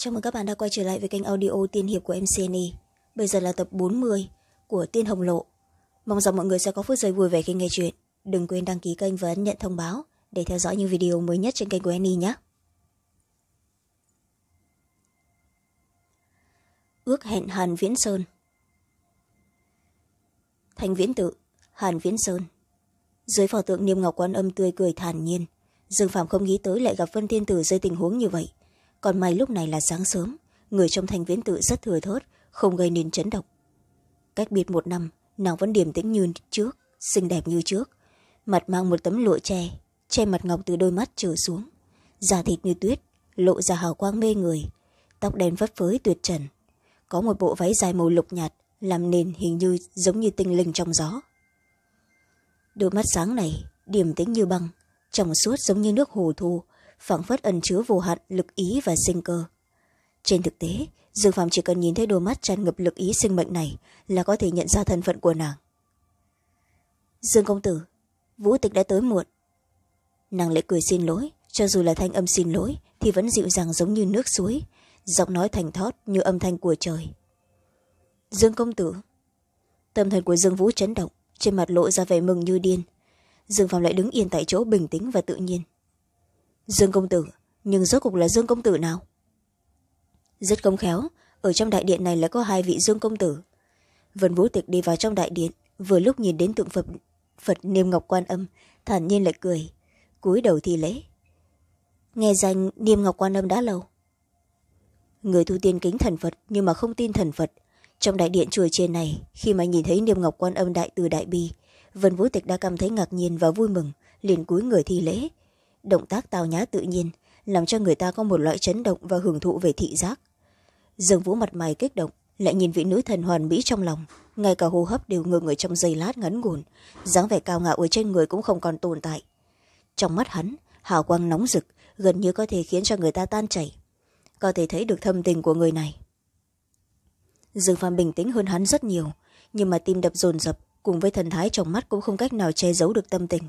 chào mừng các bạn đã quay trở lại với kênh audio tiên hiệp của mcne bây giờ là tập 40 của tiên hồng lộ mong rằng mọi người sẽ có phút giây vui vẻ khi nghe chuyện đừng quên đăng ký kênh và ấn nhận thông báo để theo dõi những video mới nhất trên kênh của Annie nhé ước hẹn hàn viễn sơn thành viễn tự hàn viễn sơn dưới phò tượng niêm ngọc quan âm tươi cười thản nhiên dương phạm không nghĩ tới lại gặp vân thiên tử dưới tình huống như vậy còn may lúc này là sáng sớm người trong thành viễn tự rất thừa thớt không gây nên chấn động cách biệt một năm nàng vẫn điềm tĩnh như trước xinh đẹp như trước mặt mang một tấm lụa tre che mặt ngọc từ đôi mắt trở xuống da thịt như tuyết lộ ra hào quang mê người tóc đen phất phới tuyệt trần có một bộ váy dài màu lục nhạt làm nền hình như giống như tinh linh trong gió đôi mắt sáng này điềm tĩnh như băng trong suốt giống như nước hồ thu phảng phất ẩn chứa vô hạn lực ý và sinh cơ trên thực tế dương phàm chỉ cần nhìn thấy đôi mắt tràn ngập lực ý sinh mệnh này là có thể nhận ra thân phận của nàng dương công tử vũ tịch đã tới muộn nàng lại cười xin lỗi cho dù là thanh âm xin lỗi thì vẫn dịu dàng giống như nước suối giọng nói thành thót như âm thanh của trời dương công tử tâm thần của dương vũ chấn động trên mặt lộ ra vẻ mừng như điên dương phàm lại đứng yên tại chỗ bình tĩnh và tự nhiên dương công tử nhưng rốt cục là dương công tử nào rất công khéo ở trong đại điện này lại có hai vị dương công tử vân vũ tịch đi vào trong đại điện vừa lúc nhìn đến tượng phật phật niêm ngọc quan âm thản nhiên lại cười cúi đầu thi lễ nghe danh niêm ngọc quan âm đã lâu người thu tiên kính thần phật nhưng mà không tin thần phật trong đại điện chùa trên này khi mà nhìn thấy niêm ngọc quan âm đại từ đại bi vân vũ tịch đã cảm thấy ngạc nhiên và vui mừng liền cúi người thi lễ động tác tào nhã tự nhiên làm cho người ta có một loại chấn động và hưởng thụ về thị giác dương vũ mặt mày kích động lại nhìn vị nữ thần hoàn mỹ trong lòng ngay cả hô hấp đều ngừng ở trong giây lát ngắn ngủn dáng vẻ cao ngạo ở trên người cũng không còn tồn tại trong mắt hắn hào quang nóng rực gần như có thể khiến cho người ta tan chảy có thể thấy được thâm tình của người này dương phàm bình tĩnh hơn hắn rất nhiều nhưng mà tim đập rồn rập, cùng với thần thái trong mắt cũng không cách nào che giấu được tâm tình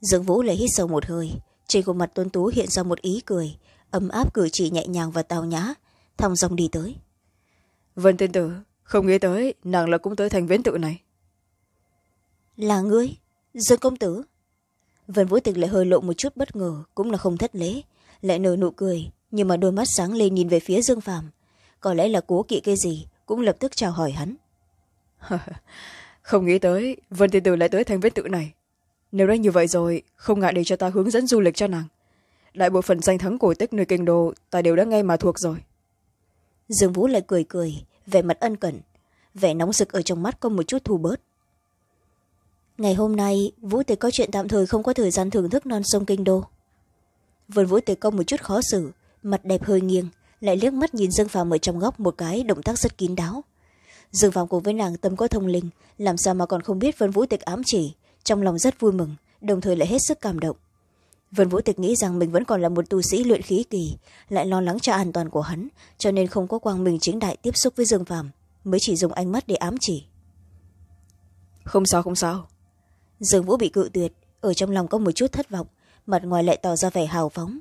dương vũ lại hít sâu một hơi trên khuôn mặt tuân tú hiện ra một ý cười ấm áp cử chỉ nhẹ nhàng và tào nhã thong dong đi tới vân tiên tử không nghĩ tới nàng là cũng tới thành viễn tự này là ngươi dương công tử vân vũ tịch lại hơi lộ một chút bất ngờ cũng là không thất lễ lại nở nụ cười nhưng mà đôi mắt sáng lên nhìn về phía dương phàm có lẽ là cố kỵ cái gì cũng lập tức chào hỏi hắn không nghĩ tới vân tiên tử lại tới thành viễn tự này nếu đã như vậy rồi không ngại để cho ta hướng dẫn du lịch cho nàng đại bộ phận danh thắng cổ tích nơi kinh đô ta đều đã nghe mà thuộc rồi dương vũ lại cười cười vẻ mặt ân cần vẻ nóng rực ở trong mắt có một chút thu bớt ngày hôm nay vũ tế có chuyện tạm thời không có thời gian thưởng thức non sông kinh đô vườn vũ tế có một chút khó xử mặt đẹp hơi nghiêng lại liếc mắt nhìn dương phàm ở trong góc một cái động tác rất kín đáo dương phàm cùng với nàng tâm có thông linh làm sao mà còn không biết vân vũ tịch ám chỉ trong lòng rất vui mừng đồng thời lại hết sức cảm động vân vũ tịch nghĩ rằng mình vẫn còn là một tu sĩ luyện khí kỳ lại lo lắng cho an toàn của hắn cho nên không có quang minh chính đại tiếp xúc với dương phàm mới chỉ dùng ánh mắt để ám chỉ không sao không sao dương vũ bị cự tuyệt ở trong lòng có một chút thất vọng mặt ngoài lại tỏ ra vẻ hào phóng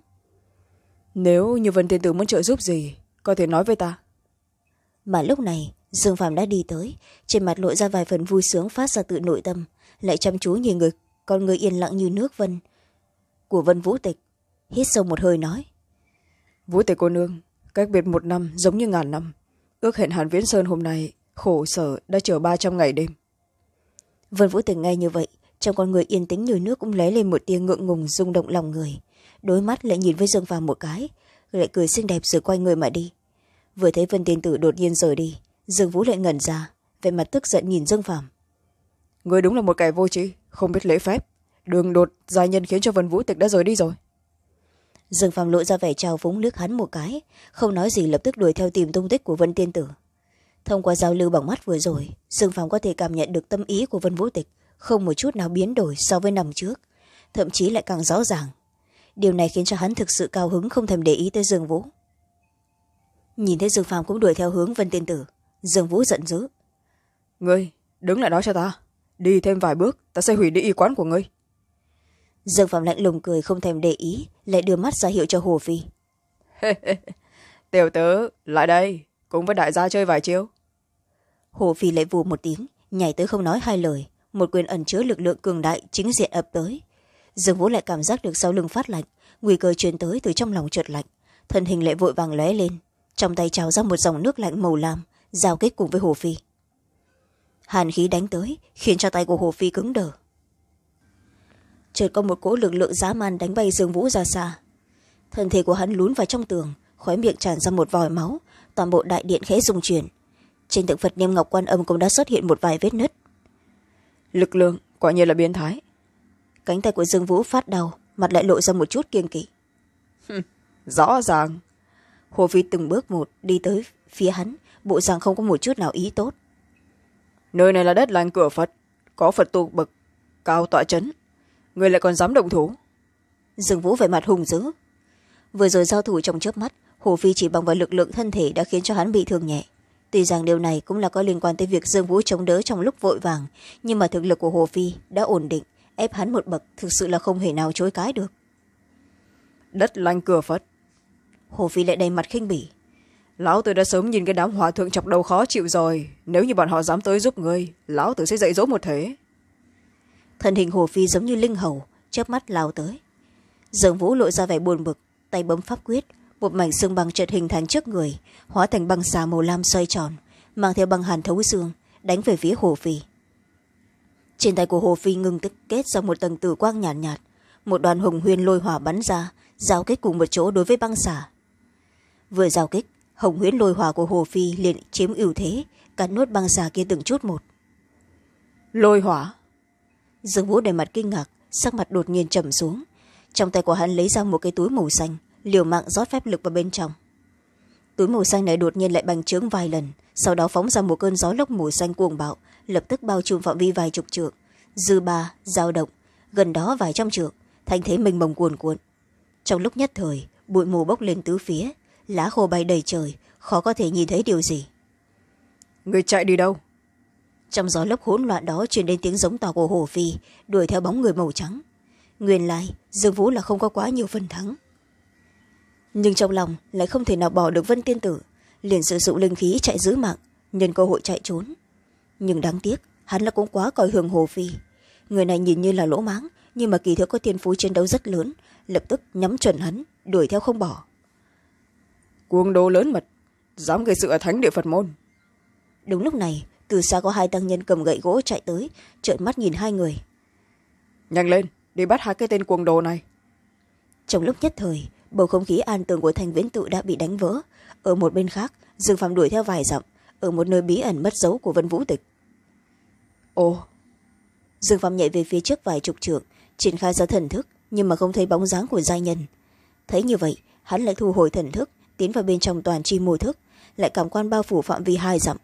nếu như vân tiên tử muốn trợ giúp gì có thể nói với ta mà lúc này dương phàm đã đi tới trên mặt lộ ra vài phần vui sướng phát ra tự nội tâm lại chăm chú nhìn người con người yên lặng như nước vân của vân vũ tịch hít sâu một hơi nói vũ tịch cô nương cách biệt một năm giống như ngàn năm ước hẹn hàn viễn sơn hôm nay khổ sở đã chờ ba trăm ngày đêm vân vũ tịch nghe như vậy trong con người yên tĩnh như nước cũng lấy lên một tia ngượng ngùng rung động lòng người đôi mắt lại nhìn với dương phàm một cái lại cười xinh đẹp rồi quay người mà đi vừa thấy vân tiên tử đột nhiên rời đi dương vũ lại ngẩn ra vẻ mặt tức giận nhìn dương phàm người đúng là một kẻ vô tri không biết lễ phép đường đột gia nhân khiến cho vân vũ tịch đã rời đi rồi dương phàm lộ ra vẻ trào phúng liếc hắn một cái không nói gì lập tức đuổi theo tìm tung tích của vân tiên tử thông qua giao lưu bằng mắt vừa rồi dương phàm có thể cảm nhận được tâm ý của vân vũ tịch không một chút nào biến đổi so với năm trước thậm chí lại càng rõ ràng điều này khiến cho hắn thực sự cao hứng không thèm để ý tới dương vũ nhìn thấy dương phàm cũng đuổi theo hướng vân tiên tử dương vũ giận dữ ngươi đứng lại đó cho ta đi thêm vài bước ta sẽ hủy đi y quán của ngươi dương phạm lạnh lùng cười không thèm để ý lại đưa mắt ra hiệu cho hồ phi tiểu tớ lại đây cùng với đại gia chơi vài chiêu hồ phi lại vù một tiếng nhảy tới không nói hai lời một quyền ẩn chứa lực lượng cường đại chính diện ập tới dương vũ lại cảm giác được sau lưng phát lạnh nguy cơ truyền tới từ trong lòng trượt lạnh thân hình lại vội vàng lóe lên trong tay trào ra một dòng nước lạnh màu lam giao kích cùng với hồ phi hàn khí đánh tới khiến cho tay của hồ phi cứng đờ chợt có một cỗ lực lượng dã man đánh bay dương vũ ra xa thân thể của hắn lún vào trong tường khóe miệng tràn ra một vòi máu toàn bộ đại điện khẽ rung chuyển trên tượng phật niêm ngọc quan âm cũng đã xuất hiện một vài vết nứt lực lượng quả nhiên là biến thái cánh tay của dương vũ phát đau mặt lại lộ ra một chút kiêng kỵ rõ ràng hồ phi từng bước một đi tới phía hắn bộ dạng không có một chút nào ý tốt nơi này là đất lành cửa phật có phật tu bậc cao tọa c người lại còn dám động thủ dương vũ về mặt hùng dữ vừa rồi giao thủ trong chớp mắt hồ phi chỉ bằng vào lực lượng thân thể đã khiến cho hắn bị thương nhẹ tuy rằng điều này cũng là có liên quan tới việc dương vũ chống đỡ trong lúc vội vàng nhưng mà thực lực của hồ phi đã ổn định ép hắn một bậc thực sự là không hề nào chối cái được đất lanh cửa Phật, hồ phi lại đầy mặt khinh bỉ lão tử đã sớm nhìn cái đám hòa thượng chọc đầu khó chịu rồi nếu như bọn họ dám tới giúp ngươi lão tử sẽ dạy dỗ một thế thân hình hồ phi giống như linh hầu chớp mắt lao tới dương vũ lội ra vẻ buồn bực tay bấm pháp quyết một mảnh xương băng chợt hình thành trước người hóa thành băng xà màu lam xoay tròn mang theo băng hàn thấu xương đánh về phía hồ phi trên tay của hồ phi ngừng tức kết ra một tầng tử quang nhàn nhạt, nhạt một đoàn hùng huyên lôi hỏa bắn ra giao kích cùng một chỗ đối với băng xà vừa giao kích hồng huyễn lôi hỏa của hồ phi liền chiếm ưu thế cắn nuốt băng xà kia từng chút một lôi hỏa dương vũ đầy mặt kinh ngạc sắc mặt đột nhiên trầm xuống trong tay của hắn lấy ra một cái túi màu xanh liều mạng rót phép lực vào bên trong túi màu xanh này đột nhiên lại bành trướng vài lần sau đó phóng ra một cơn gió lốc màu xanh cuồng bạo lập tức bao trùm phạm vi vài chục trượng dư ba dao động gần đó vài trăm trượng thành thế mình mông cuồn cuộn trong lúc nhất thời bụi mù bốc lên tứ phía lá khô bay đầy trời khó có thể nhìn thấy điều gì người chạy đi đâu trong gió lốc hỗn loạn đó truyền đến tiếng giống to của hồ phi đuổi theo bóng người màu trắng nguyên lai dương vũ là không có quá nhiều phần thắng nhưng trong lòng lại không thể nào bỏ được vân tiên tử liền sử dụng linh khí chạy giữ mạng nhân cơ hội chạy trốn nhưng đáng tiếc hắn là cũng quá coi thường hồ phi người này nhìn như là lỗ máng nhưng mà kỳ thiếu có thiên phú chiến đấu rất lớn lập tức nhắm chuẩn hắn đuổi theo không bỏ cuồng đồ lớn mật dám gây sự ở thánh địa phật môn đúng lúc này từ xa có hai tăng nhân cầm gậy gỗ chạy tới trợn mắt nhìn hai người nhanh lên đi bắt hai cái tên cuồng đồ này trong lúc nhất thời bầu không khí an tường của thành viễn tự đã bị đánh vỡ ở một bên khác dương phạm đuổi theo vài dặm ở một nơi bí ẩn mất dấu của vân vũ tịch ồ dương phạm nhảy về phía trước vài chục trượng triển khai ra thần thức nhưng mà không thấy bóng dáng của giai nhân thấy như vậy hắn lại thu hồi thần thức tiến vào bên trong toàn chi mô thức lại cảm quan bao phủ phạm vi hai dặm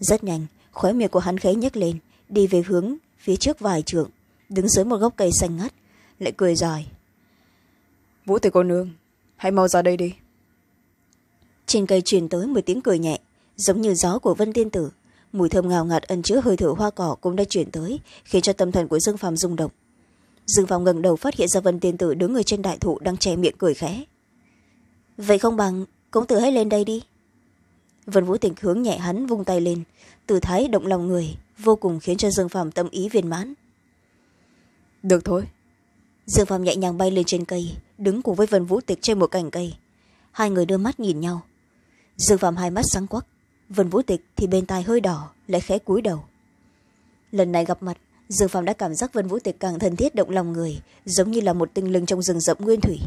rất nhanh khóe miệng của hắn khẽ nhấc lên đi về hướng phía trước vài trường đứng dưới một gốc cây xanh ngắt lại cười dài vũ tử cô nương hãy mau ra đây đi trên cây truyền tới một tiếng cười nhẹ giống như gió của vân tiên tử mùi thơm ngào ngạt ẩn chứa hơi thở hoa cỏ cũng đã chuyển tới khiến cho tâm thần của dương phàm rung động dương phàm ngẩng đầu phát hiện ra vân tiên tử đứng ở trên đại thụ đang che miệng cười khẽ vậy không bằng cũng tự hãy lên đây đi vân vũ tịnh hướng nhẹ hắn vung tay lên từ thái động lòng người vô cùng khiến cho dương phạm tâm ý viên mãn được thôi dương phạm nhẹ nhàng bay lên trên cây đứng cùng với vân vũ tịch trên một cành cây hai người đưa mắt nhìn nhau dương phạm hai mắt sáng quắc vân vũ tịch thì bên tai hơi đỏ lại khẽ cúi đầu lần này gặp mặt dương phạm đã cảm giác vân vũ tịch càng thân thiết động lòng người giống như là một tinh linh trong rừng rậm nguyên thủy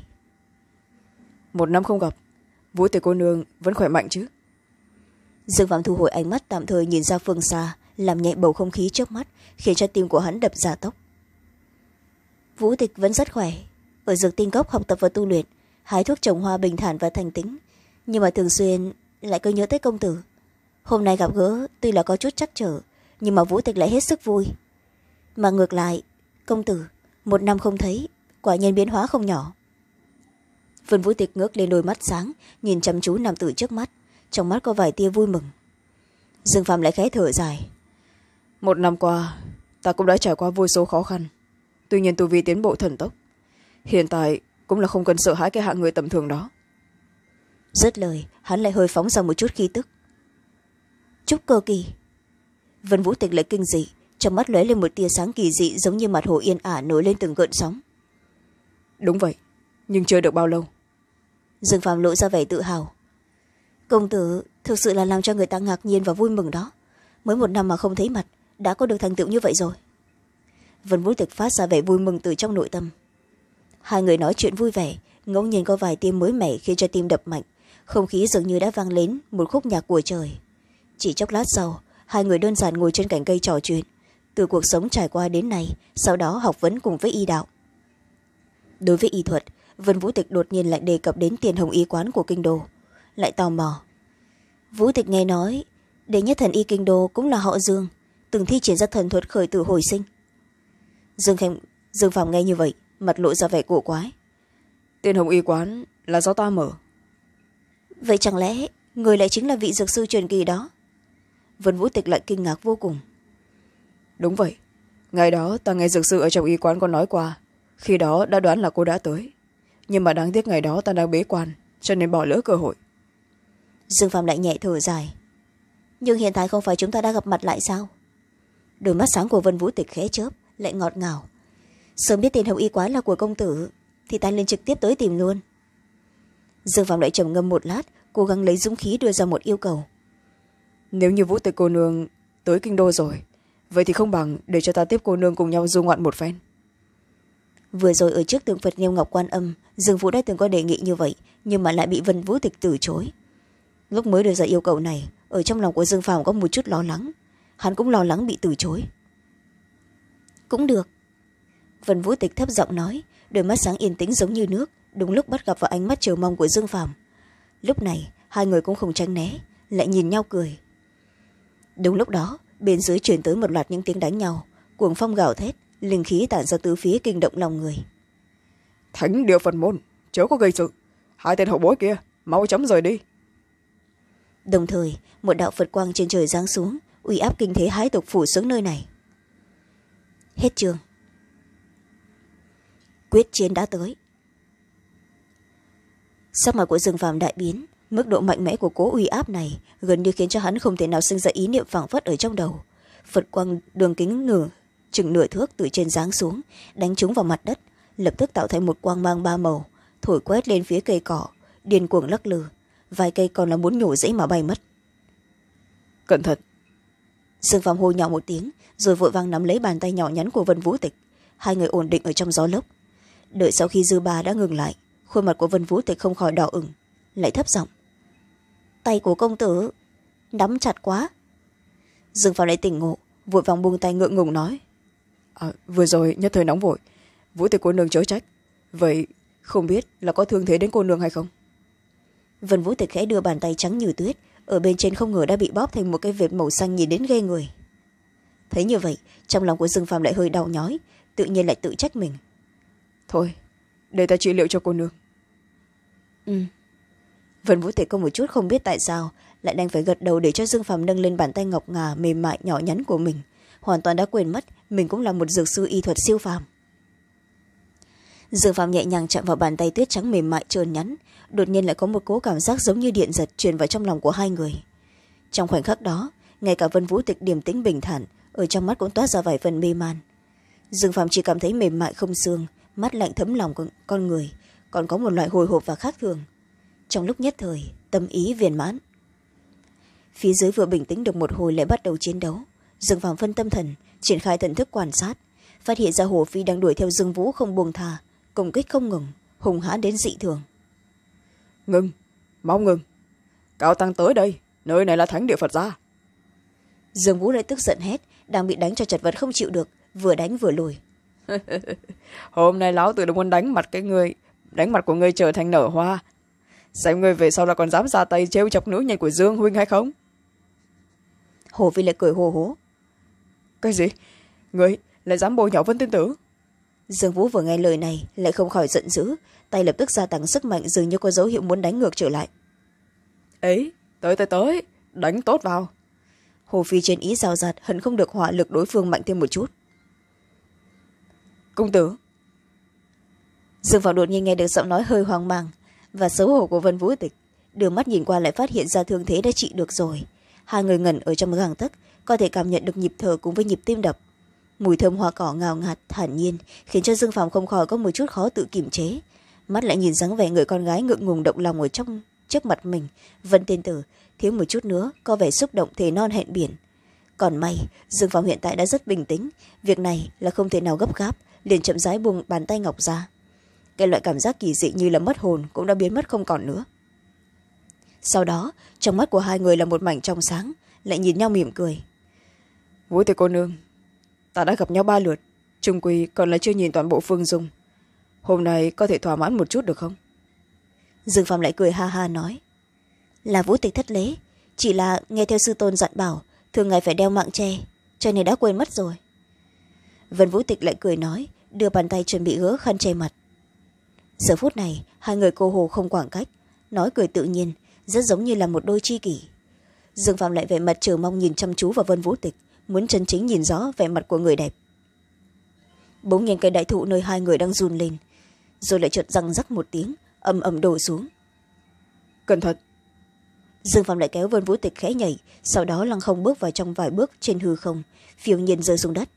một năm không gặp vũ tề cô nương vẫn khỏe mạnh chứ dương phạm thu hồi ánh mắt tạm thời nhìn ra phương xa làm nhẹ bầu không khí trước mắt khiến cho tim của hắn đập giả tốc vũ tịch vẫn rất khỏe ở dược tinh cốc học tập và tu luyện hái thuốc trồng hoa bình thản và thành tính nhưng mà thường xuyên lại cứ nhớ tới công tử hôm nay gặp gỡ tuy là có chút chắc trở nhưng mà vũ tịch lại hết sức vui mà ngược lại công tử một năm không thấy quả nhiên biến hóa không nhỏ vân vũ tịch ngước lên đôi mắt sáng nhìn chăm chú nam tử trước mắt trong mắt có vài tia vui mừng dương phạm lại khẽ thở dài một năm qua ta cũng đã trải qua vô số khó khăn tuy nhiên tu vi tiến bộ thần tốc hiện tại cũng là không cần sợ hãi cái hạng người tầm thường đó dứt lời hắn lại hơi phóng ra một chút khí tức chúc cơ kỳ vân vũ tịch lại kinh dị trong mắt lóe lên một tia sáng kỳ dị giống như mặt hồ yên ả nổi lên từng gợn sóng đúng vậy nhưng chưa được bao lâu dương phạm lộ ra vẻ tự hào công tử thực sự là làm cho người ta ngạc nhiên và vui mừng đó mới một năm mà không thấy mặt đã có được thành tựu như vậy rồi vân vũ thực phát ra vẻ vui mừng từ trong nội tâm hai người nói chuyện vui vẻ ngẫu nhiên có vài tim mới mẻ khiến cho tim đập mạnh không khí dường như đã vang lên một khúc nhạc của trời chỉ chốc lát sau hai người đơn giản ngồi trên cành cây trò chuyện từ cuộc sống trải qua đến nay sau đó học vấn cùng với y đạo đối với y thuật vân vũ tịch đột nhiên lại đề cập đến tiền hồng y quán của kinh đô lại tò mò vũ tịch nghe nói đệ nhất thần y kinh đô cũng là họ dương từng thi triển ra thần thuật khởi tử hồi sinh dương khanh dương phạm nghe như vậy mặt lộ ra vẻ cổ quái tiền hồng y quán là do ta mở vậy chẳng lẽ người lại chính là vị dược sư truyền kỳ đó vân vũ tịch lại kinh ngạc vô cùng đúng vậy ngày đó ta nghe dược sư ở trong y quán có nói qua khi đó đã đoán là cô đã tới nhưng mà đáng tiếc ngày đó ta đang bế quan cho nên bỏ lỡ cơ hội dương phạm lại nhẹ thở dài nhưng hiện tại không phải chúng ta đã gặp mặt lại sao đôi mắt sáng của vân vũ tịch khẽ chớp lại ngọt ngào sớm biết tiền hồng y quá là của công tử thì ta lên trực tiếp tới tìm luôn dương phạm lại trầm ngâm một lát cố gắng lấy dũng khí đưa ra một yêu cầu nếu như vũ tịch cô nương tới kinh đô rồi vậy thì không bằng để cho ta tiếp cô nương cùng nhau du ngoạn một phen vừa rồi ở trước tượng phật Niêu ngọc quan âm dương vũ đã từng có đề nghị như vậy nhưng mà lại bị vân vũ tịch từ chối lúc mới đưa ra yêu cầu này ở trong lòng của dương phàm có một chút lo lắng hắn cũng lo lắng bị từ chối cũng được vân vũ tịch thấp giọng nói đôi mắt sáng yên tĩnh giống như nước đúng lúc bắt gặp vào ánh mắt chờ mong của dương phàm lúc này hai người cũng không tránh né lại nhìn nhau cười đúng lúc đó bên dưới chuyển tới một loạt những tiếng đánh nhau cuồng phong gào thét linh khí tản ra tứ phía kinh động lòng người thánh địa phần môn chớ có gây sự hai tên hậu bối kia mau chóng rời đi đồng thời một đạo phật quang trên trời giáng xuống uy áp kinh thế hái tục phủ xuống nơi này hết trường quyết chiến đã tới sắc mặt của dương phàm đại biến mức độ mạnh mẽ của cố uy áp này gần như khiến cho hắn không thể nào sinh ra ý niệm phảng phất ở trong đầu phật quang đường kính nửa chừng nửa thước từ trên giáng xuống đánh trúng vào mặt đất lập tức tạo thành một quang mang ba màu thổi quét lên phía cây cỏ điên cuồng lắc lư vài cây còn là muốn nhổ dãy mà bay mất cẩn thận sương phàm hô nhỏ một tiếng rồi vội vàng nắm lấy bàn tay nhỏ nhắn của vân vũ tịch hai người ổn định ở trong gió lốc đợi sau khi dư ba đã ngừng lại khuôn mặt của vân vũ tịch không khỏi đỏ ửng lại thấp giọng tay của công tử nắm chặt quá dương phàm lại tỉnh ngộ vội vàng buông tay ngượng ngùng nói à, vừa rồi nhất thời nóng vội vũ tịch cô nương chớ trách vậy không biết là có thương thế đến cô nương hay không vân vũ tịch khẽ đưa bàn tay trắng như tuyết ở bên trên không ngờ đã bị bóp thành một cái vệt màu xanh nhìn đến ghê người thấy như vậy trong lòng của dương phạm lại hơi đau nhói tự nhiên lại tự trách mình thôi để ta trị liệu cho cô nương ừ vân vũ tịch có một chút không biết tại sao lại đang phải gật đầu để cho dương phạm nâng lên bàn tay ngọc ngà mềm mại nhỏ nhắn của mình hoàn toàn đã quên mất mình cũng là một dược sư y thuật siêu phàm Dược phàm nhẹ nhàng chạm vào bàn tay tuyết trắng mềm mại trơn nhắn đột nhiên lại có một cố cảm giác giống như điện giật truyền vào trong lòng của hai người trong khoảnh khắc đó ngay cả vân vũ tịch điềm tĩnh bình thản ở trong mắt cũng toát ra vài phần mê man dương phàm chỉ cảm thấy mềm mại không xương mắt lạnh thấm lòng con người còn có một loại hồi hộp và khác thường trong lúc nhất thời tâm ý viên mãn phía dưới vừa bình tĩnh được một hồi lại bắt đầu chiến đấu dương phàm phân tâm thần triển khai thần thức quan sát phát hiện ra hồ phi đang đuổi theo dương vũ không buông thà công kích không ngừng hùng hãn đến dị thường ngừng mau ngừng cao tăng tới đây nơi này là thánh địa phật gia dương vũ lại tức giận hét đang bị đánh cho chật vật không chịu được vừa đánh vừa lùi hôm nay lão tử đã muốn đánh mặt cái người đánh mặt của người trở thành nở hoa xem người về sau là còn dám ra tay trêu chọc nữ nhân của dương huynh hay không hồ phi lại cười hồ hố cái gì ngươi lại dám bôi nhỏ vân tiên tử dương vũ vừa nghe lời này lại không khỏi giận dữ tay lập tức gia tăng sức mạnh dường như có dấu hiệu muốn đánh ngược trở lại ấy tới tới tới đánh tốt vào hồ phi trên ý rào rạt hận không được hỏa lực đối phương mạnh thêm một chút công tử dương vào đột nhiên nghe được giọng nói hơi hoang mang và xấu hổ của vân vũ tịch đưa mắt nhìn qua lại phát hiện ra thương thế đã trị được rồi hai người ngẩn ở trong găng tấc có thể cảm nhận được nhịp thở cùng với nhịp tim đập mùi thơm hoa cỏ ngào ngạt thản nhiên khiến cho dương phàm không khỏi có một chút khó tự kiềm chế mắt lại nhìn dáng vẻ người con gái ngượng ngùng động lòng ở trong trước mặt mình vân tiên tử thiếu một chút nữa có vẻ xúc động thể non hẹn biển còn may dương phàm hiện tại đã rất bình tĩnh việc này là không thể nào gấp gáp liền chậm rãi buông bàn tay ngọc ra cái loại cảm giác kỳ dị như là mất hồn cũng đã biến mất không còn nữa sau đó trong mắt của hai người là một mảnh trong sáng lại nhìn nhau mỉm cười vũ thị cô nương ta đã gặp nhau ba lượt trung quy còn là chưa nhìn toàn bộ phương dung hôm nay có thể thỏa mãn một chút được không dương phạm lại cười ha ha nói là vũ tịch thất lễ chỉ là nghe theo sư tôn dặn bảo thường ngày phải đeo mạng tre cho nên đã quên mất rồi vân vũ tịch lại cười nói đưa bàn tay chuẩn bị gỡ khăn che mặt giờ phút này hai người cô hồ không khoảng cách nói cười tự nhiên rất giống như là một đôi tri kỷ dương phạm lại vẻ mặt chờ mong nhìn chăm chú vào vân vũ tịch muốn chân chính nhìn rõ vẻ mặt của người đẹp bỗng nhiên cây đại thụ nơi hai người đang run lên rồi lại trượt răng rắc một tiếng ầm ầm đổ xuống cẩn thận dương phạm lại kéo vân vũ tịch khẽ nhảy sau đó lăng không bước vào trong vài bước trên hư không phiêu nhiên rơi xuống đất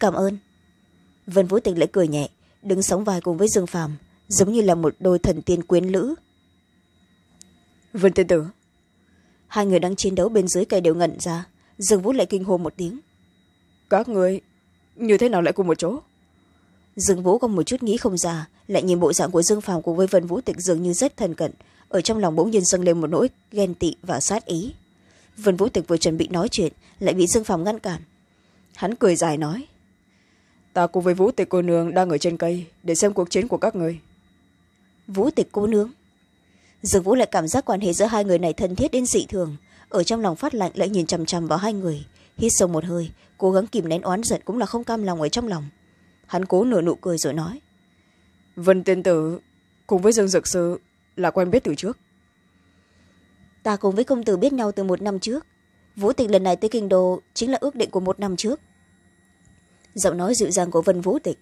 cảm ơn vân vũ tịch lại cười nhẹ đứng sóng vai cùng với dương phàm giống như là một đôi thần tiên quyến lữ vân tiên tử hai người đang chiến đấu bên dưới cây đều ngẩn ra dương vũ lại kinh hô một tiếng các người như thế nào lại cùng một chỗ dương vũ có một chút nghĩ không ra lại nhìn bộ dạng của dương phàm cùng với vân vũ tịch dường như rất thân cận ở trong lòng bỗng nhiên dâng lên một nỗi ghen tị và sát ý vân vũ tịch vừa chuẩn bị nói chuyện lại bị dương phàm ngăn cản hắn cười dài nói ta cùng với vũ tịch cô nương đang ở trên cây để xem cuộc chiến của các người vũ tịch cô nương dương vũ lại cảm giác quan hệ giữa hai người này thân thiết đến dị thường ở trong lòng phát lạnh lại nhìn chằm chằm vào hai người hít sâu một hơi cố gắng kìm nén oán giận cũng là không cam lòng ở trong lòng hắn cố nửa nụ cười rồi nói vân tiên tử cùng với dương dược sư là quen biết từ trước ta cùng với công tử biết nhau từ một năm trước vũ tịch lần này tới kinh đô chính là ước định của một năm trước giọng nói dịu dàng của vân vũ tịch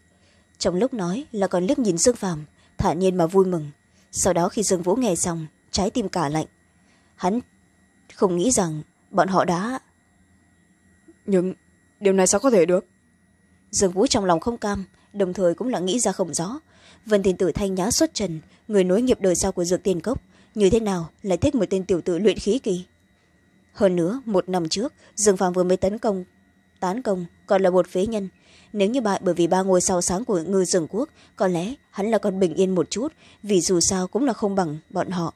trong lúc nói là còn liếc nhìn dương phàm thản nhiên mà vui mừng sau đó khi dương vũ nghe xong trái tim cả lạnh hắn không nghĩ rằng bọn họ đã nhưng điều này sao có thể được dương vũ trong lòng không cam đồng thời cũng là nghĩ ra không rõ vân thiên tử thanh nhã xuất trần người nối nghiệp đời sau của dược tiên cốc như thế nào lại thích một tên tiểu tử luyện khí kỳ hơn nữa một năm trước dương phàm vừa mới tấn công tán công còn là một phế nhân nếu như bại bởi vì ba ngôi sao sáng của ngư rừng quốc có lẽ hắn là còn bình yên một chút vì dù sao cũng là không bằng bọn họ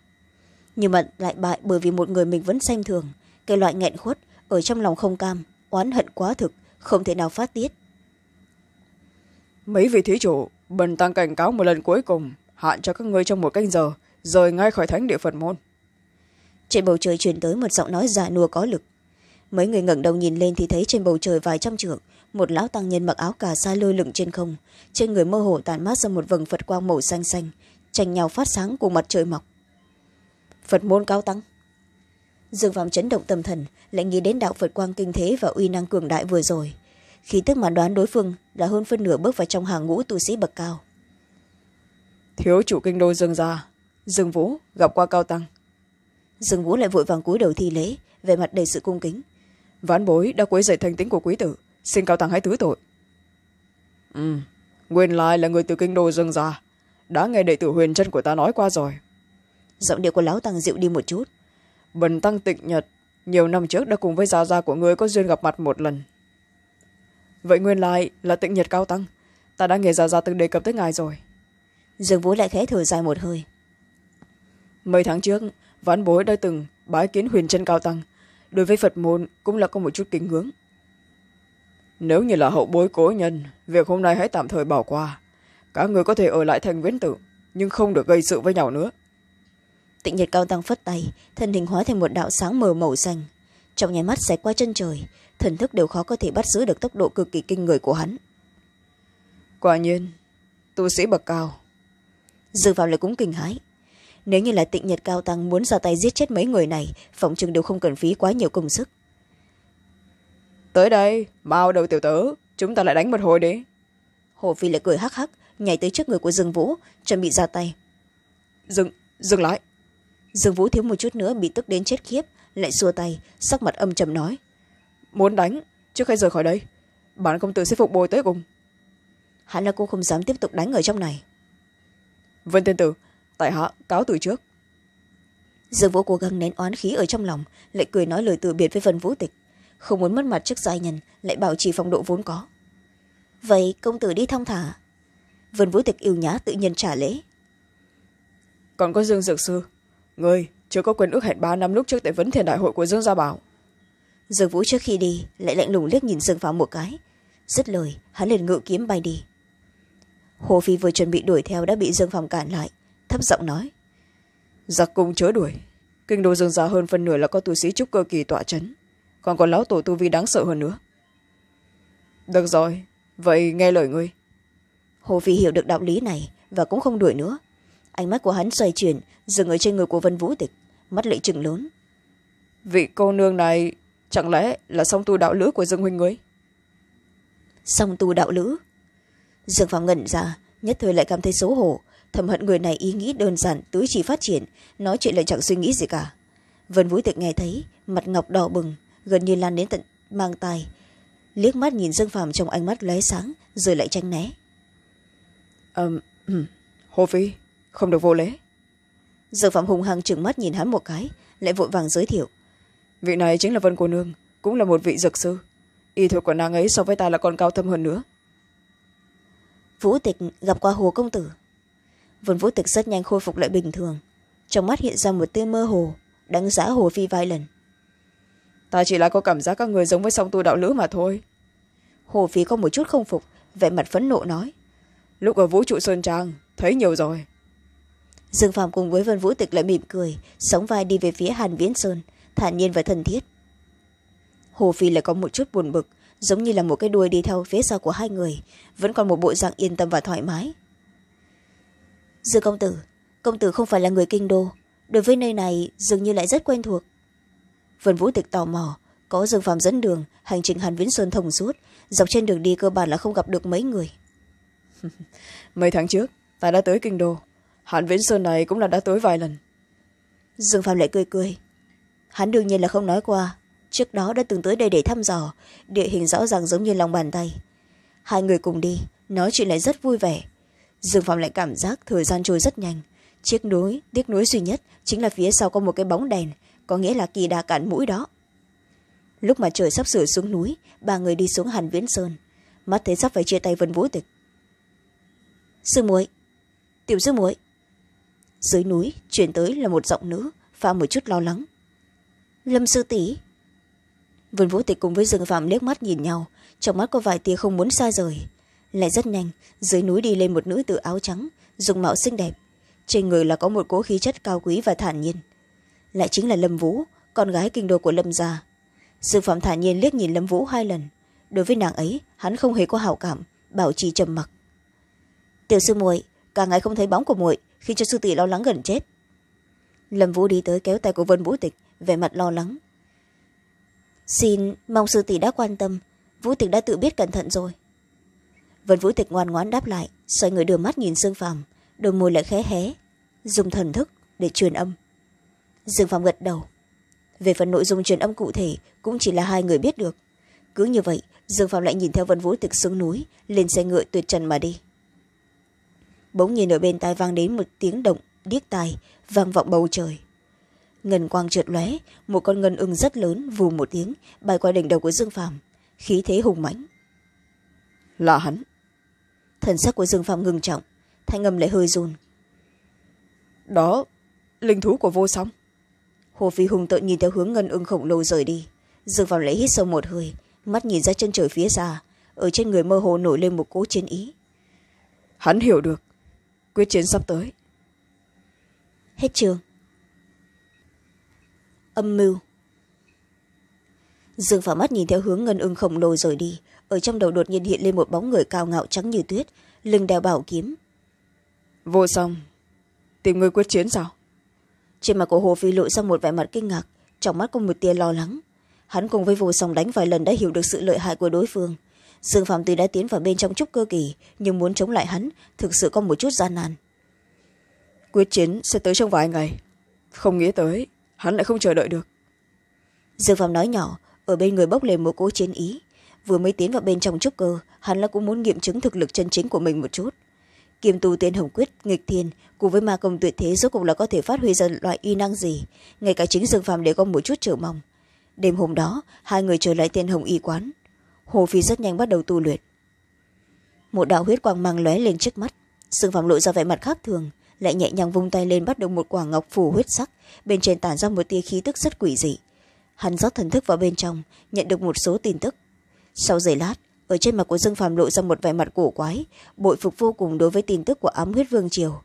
nhưng mà lại bại bởi vì một người mình vẫn xem thường cái loại nghẹn khuất ở trong lòng không cam oán hận quá thực không thể nào phát tiết mấy vị thí chủ bần tăng cảnh cáo một lần cuối cùng hạn cho các ngươi trong một canh giờ rời ngay khỏi thánh địa phật môn trên bầu trời truyền tới một giọng nói dài nua có lực mấy người ngẩng đầu nhìn lên thì thấy trên bầu trời vài trăm trượng một lão tăng nhân mặc áo cà sa lôi lửng trên không trên người mơ hồ tàn mát ra một vầng phật quang màu xanh xanh tranh nhau phát sáng của mặt trời mọc phật môn cao tăng dương phàm chấn động tâm thần lại nghĩ đến đạo phật quang kinh thế và uy năng cường đại vừa rồi khi tức mà đoán đối phương đã hơn phân nửa bước vào trong hàng ngũ tu sĩ bậc cao thiếu chủ kinh đô dương gia dương vũ gặp qua cao tăng dương vũ lại vội vàng cúi đầu thi lễ về mặt đầy sự cung kính ván bối đã quấy dậy thành tính của quý tử xin cao tăng hãy thứ tội ừ nguyên lai là người từ kinh đô dương gia đã nghe đệ tử huyền chân của ta nói qua rồi giọng điệu của lão tăng dịu đi một chút bần tăng tịnh nhật nhiều năm trước đã cùng với gia gia của ngươi có duyên gặp mặt một lần vậy nguyên lai là tịnh nhật cao tăng ta đã nghe gia gia từng đề cập tới ngài rồi dương vũ lại khẽ thở dài một hơi mấy tháng trước ván bối đã từng bái kiến huyền chân cao tăng đối với phật môn cũng là có một chút kính ngưỡng nếu như là hậu bối cố nhân việc hôm nay hãy tạm thời bỏ qua các người có thể ở lại thành viễn tử nhưng không được gây sự với nhau nữa tịnh nhật cao tăng phất tay thân hình hóa thành một đạo sáng mờ màu xanh trong nháy mắt xẹt qua chân trời thần thức đều khó có thể bắt giữ được tốc độ cực kỳ kinh người của hắn quả nhiên tu sĩ bậc cao dư phạm lại cũng kinh hãi nếu như là tịnh nhật cao tăng muốn ra tay giết chết mấy người này phỏng chừng đều không cần phí quá nhiều công sức tới đây mau đầu tiểu tử chúng ta lại đánh một hồi đi hồ phi lại cười hắc hắc nhảy tới trước người của dương vũ chuẩn bị ra tay dừng dừng lại dương vũ thiếu một chút nữa bị tức đến chết khiếp lại xua tay sắc mặt âm trầm nói muốn đánh trước khi rời khỏi đây bản công tử sẽ phục bồi tới cùng hẳn là cô không dám tiếp tục đánh ở trong này vân tiên tử tại hạ cáo từ trước dương vũ cố gắng nén oán khí ở trong lòng lại cười nói lời từ biệt với vân vũ tịch không muốn mất mặt trước giai nhân lại bảo trì phong độ vốn có vậy công tử đi thong thả vân vũ tịch yêu nhã tự nhiên trả lễ còn có dương dược sư người chưa có quyền ước hẹn ba năm lúc trước tại vấn thiền đại hội của dương gia bảo dương vũ trước khi đi lại lạnh lùng liếc nhìn dương phàm một cái dứt lời hắn liền ngự kiếm bay đi hồ phi vừa chuẩn bị đuổi theo đã bị dương phàm cản lại thấp giọng nói giặc cung chớ đuổi kinh đô dương gia hơn phần nửa là có tu sĩ trúc cơ kỳ tọa chấn còn có lão tổ tu vi đáng sợ hơn nữa được rồi vậy nghe lời ngươi hồ phi hiểu được đạo lý này và cũng không đuổi nữa ánh mắt của hắn xoay chuyển dừng ở trên người của vân vũ tịch mắt lại chừng lớn vị cô nương này chẳng lẽ là song tu đạo lữ của dương huynh ngươi song tu đạo lữ dương phạm ngẩn ra nhất thời lại cảm thấy xấu hổ thầm hận người này ý nghĩ đơn giản tứ chỉ phát triển nói chuyện lại chẳng suy nghĩ gì cả vân vũ tịch nghe thấy mặt ngọc đỏ bừng gần như lan đến tận mang tai liếc mắt nhìn dương phàm trong ánh mắt lóe sáng rồi lại tranh né um, hồ phi không được vô lễ dược phạm hùng hăng trừng mắt nhìn hắn một cái lại vội vàng giới thiệu vị này chính là vân cô nương cũng là một vị dược sư y thuật của nàng ấy so với ta là còn cao thâm hơn nữa vũ tịch gặp qua hồ công tử vân vũ tịch rất nhanh khôi phục lại bình thường trong mắt hiện ra một tia mơ hồ đánh giá hồ phi vài lần ta chỉ là có cảm giác các người giống với song tu đạo lữ mà thôi hồ phi có một chút không phục vẻ mặt phẫn nộ nói lúc ở vũ trụ sơn trang thấy nhiều rồi dương Phạm cùng với vân vũ tịch lại mỉm cười sống vai đi về phía hàn viễn sơn thản nhiên và thân thiết hồ phi lại có một chút buồn bực giống như là một cái đuôi đi theo phía sau của hai người vẫn còn một bộ dạng yên tâm và thoải mái Dương công tử công tử không phải là người kinh đô đối với nơi này dường như lại rất quen thuộc vân vũ tịch tò mò có dương Phạm dẫn đường hành trình hàn viễn sơn thông suốt dọc trên đường đi cơ bản là không gặp được mấy người mấy tháng trước ta đã tới kinh đô hạn viễn sơn này cũng là đã tới vài lần dương phạm lại cười cười hắn đương nhiên là không nói qua trước đó đã từng tới đây để thăm dò địa hình rõ ràng giống như lòng bàn tay hai người cùng đi nói chuyện lại rất vui vẻ dương phạm lại cảm giác thời gian trôi rất nhanh chiếc núi tiếc núi duy nhất chính là phía sau có một cái bóng đèn có nghĩa là kỳ đà cạn mũi đó lúc mà trời sắp sửa xuống núi ba người đi xuống hàn viễn sơn mắt thấy sắp phải chia tay vân vũ tịch sư muội tiểu sư muội dưới núi chuyển tới là một giọng nữ pha một chút lo lắng lâm sư tỷ vườn vũ tịch cùng với dương phạm liếc mắt nhìn nhau trong mắt có vài tia không muốn xa rời lại rất nhanh dưới núi đi lên một nữ tử áo trắng dùng mạo xinh đẹp trên người là có một cố khí chất cao quý và thản nhiên lại chính là lâm vũ con gái kinh đô của lâm gia dương phạm thản nhiên liếc nhìn lâm vũ hai lần đối với nàng ấy hắn không hề có hảo cảm bảo trì trầm mặc tiểu sư muội cả ngày không thấy bóng của muội khi cho sư tỷ lo lắng gần chết lâm vũ đi tới kéo tay của vân vũ tịch vẻ mặt lo lắng xin mong sư tỷ đã quan tâm vũ tịch đã tự biết cẩn thận rồi vân vũ tịch ngoan ngoãn đáp lại xoay người đưa mắt nhìn dương phàm đôi môi lại khé hé dùng thần thức để truyền âm dương phàm gật đầu về phần nội dung truyền âm cụ thể cũng chỉ là hai người biết được cứ như vậy dương phàm lại nhìn theo vân vũ tịch xuống núi lên xe ngựa tuyệt trần mà đi bỗng nhiên ở bên tai vang đến một tiếng động điếc tai vang vọng bầu trời ngân quang trượt lóe một con ngân ưng rất lớn vù một tiếng bay qua đỉnh đầu của dương phàm khí thế hùng mãnh là hắn thần sắc của dương phàm ngừng trọng thanh âm lại hơi run đó linh thú của vô song hồ phi hùng tự nhìn theo hướng ngân ưng khổng lồ rời đi dương phàm lại hít sâu một hơi mắt nhìn ra chân trời phía xa ở trên người mơ hồ nổi lên một cỗ chiến ý hắn hiểu được quyết chiến sắp tới hết trường âm mưu dương phả mắt nhìn theo hướng ngân ưng khổng lồ rồi đi ở trong đầu đột nhiên hiện lên một bóng người cao ngạo trắng như tuyết lưng đeo bảo kiếm vô song tìm người quyết chiến sao trên mặt của hồ phi lộ ra một vẻ mặt kinh ngạc trong mắt có một tia lo lắng hắn cùng với vô song đánh vài lần đã hiểu được sự lợi hại của đối phương dương phạm tuy đã tiến vào bên trong trúc cơ kỳ nhưng muốn chống lại hắn thực sự có một chút gian nan quyết chiến sẽ tới trong vài ngày không nghĩ tới hắn lại không chờ đợi được dương phạm nói nhỏ ở bên người bốc lên một cỗ chiến ý vừa mới tiến vào bên trong trúc cơ hắn là cũng muốn nghiệm chứng thực lực chân chính của mình một chút kiềm tu tiên hồng quyết nghịch thiên cùng với ma công tuyệt thế rốt cuộc là có thể phát huy ra loại y năng gì ngay cả chính dương phàm đều có một chút trở mong đêm hôm đó hai người trở lại tiên hồng y quán hồ phi rất nhanh bắt đầu tu luyện một đạo huyết quang mang lóe lên trước mắt sương Phạm lộ ra vẻ mặt khác thường lại nhẹ nhàng vung tay lên bắt được một quả ngọc phủ huyết sắc bên trên tản ra một tia khí tức rất quỷ dị hắn rót thần thức vào bên trong nhận được một số tin tức sau giây lát ở trên mặt của dương Phạm lộ ra một vẻ mặt cổ quái bội phục vô cùng đối với tin tức của ám huyết vương triều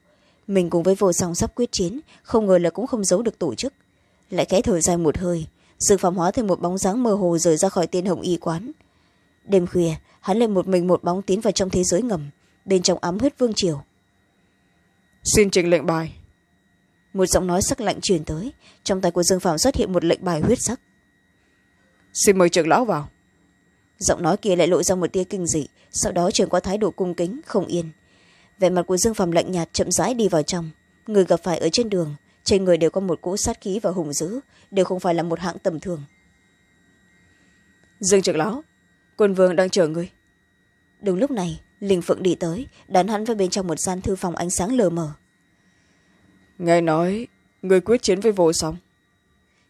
mình cùng với vô song sắp quyết chiến không ngờ là cũng không giấu được tổ chức lại khẽ thở dài một hơi dương Phạm hóa thêm một bóng dáng mơ hồ rời ra khỏi tiên hồng y quán đêm khuya hắn lại một mình một bóng tiến vào trong thế giới ngầm bên trong ám huyết vương triều xin trình lệnh bài một giọng nói sắc lạnh truyền tới trong tay của dương phạm xuất hiện một lệnh bài huyết sắc xin mời trưởng lão vào giọng nói kia lại lộ ra một tia kinh dị sau đó trường qua thái độ cung kính không yên vẻ mặt của dương phạm lạnh nhạt chậm rãi đi vào trong người gặp phải ở trên đường trên người đều có một cỗ sát khí và hùng dữ đều không phải là một hạng tầm thường dương trưởng lão quân vương đang chờ ngươi. đúng lúc này linh phượng đi tới đón hắn vào bên trong một gian thư phòng ánh sáng lờ mờ nghe nói ngươi quyết chiến với vô song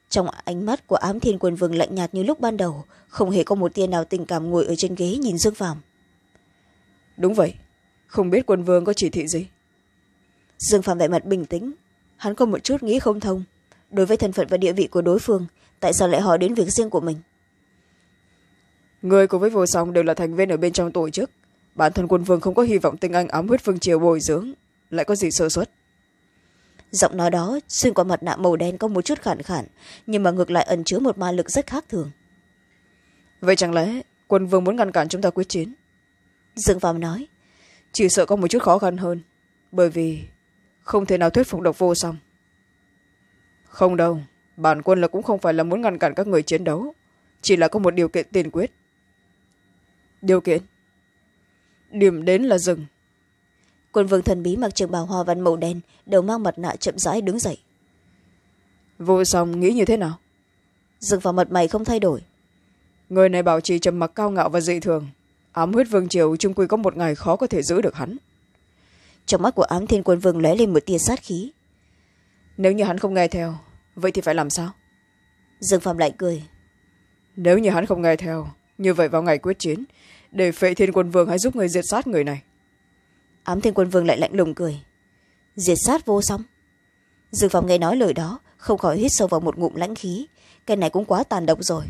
trong ánh mắt của ám thiên quân vương lạnh nhạt như lúc ban đầu không hề có một tia nào tình cảm ngồi ở trên ghế nhìn dương phàm đúng vậy không biết quân vương có chỉ thị gì dương phàm vẻ mặt bình tĩnh hắn có một chút nghĩ không thông đối với thân phận và địa vị của đối phương tại sao lại hỏi đến việc riêng của mình người cùng với vô song đều là thành viên ở bên trong tổ chức bản thân quân vương không có hy vọng tinh anh ám huyết vương triều bồi dưỡng lại có gì sơ xuất giọng nói đó xuyên qua mặt nạ màu đen có một chút khản khản nhưng mà ngược lại ẩn chứa một ma lực rất khác thường vậy chẳng lẽ quân vương muốn ngăn cản chúng ta quyết chiến dương phạm nói chỉ sợ có một chút khó khăn hơn bởi vì không thể nào thuyết phục độc vô song không đâu bản quân là cũng không phải là muốn ngăn cản các người chiến đấu chỉ là có một điều kiện tiên quyết điều kiện điểm đến là rừng quân vương thần bí mặc trường bào hoa văn màu đen đầu mang mặt nạ chậm rãi đứng dậy vô song nghĩ như thế nào Dừng vào mặt mày không thay đổi người này bảo trì trầm mặc cao ngạo và dị thường ám huyết vương triều trung quy có một ngày khó có thể giữ được hắn trong mắt của ám thiên quân vương lóe lên một tia sát khí nếu như hắn không nghe theo vậy thì phải làm sao Dừng phạm lại cười nếu như hắn không nghe theo như vậy vào ngày quyết chiến để phệ thiên quân vương hãy giúp người diệt sát người này ám thiên quân vương lại lạnh lùng cười diệt sát vô song dư phòng nghe nói lời đó không khỏi hít sâu vào một ngụm lãnh khí cái này cũng quá tàn độc rồi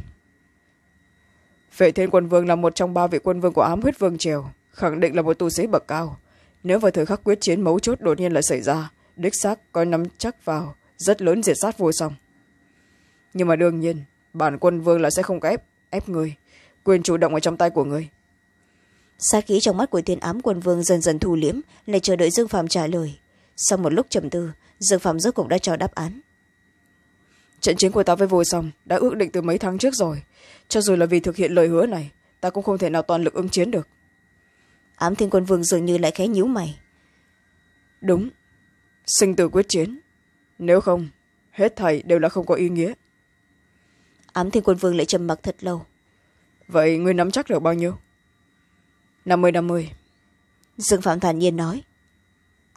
phệ thiên quân vương là một trong ba vị quân vương của ám huyết vương triều khẳng định là một tu sĩ bậc cao nếu vào thời khắc quyết chiến mấu chốt đột nhiên lại xảy ra đích xác có nắm chắc vào rất lớn diệt sát vô song nhưng mà đương nhiên bản quân vương là sẽ không ép ép người quyền chủ động ở trong tay của người xa khí trong mắt của thiên ám quân vương dần dần thu liễm lại chờ đợi dương phàm trả lời sau một lúc trầm tư dương phàm rốt cũng đã cho đáp án trận chiến của ta với vô song đã ước định từ mấy tháng trước rồi cho dù là vì thực hiện lời hứa này ta cũng không thể nào toàn lực ứng chiến được ám thiên quân vương dường như lại khẽ nhíu mày đúng sinh tử quyết chiến nếu không hết thầy đều là không có ý nghĩa ám thiên quân vương lại trầm mặc thật lâu vậy ngươi nắm chắc được bao nhiêu năm mươi năm mươi dương phạm thản nhiên nói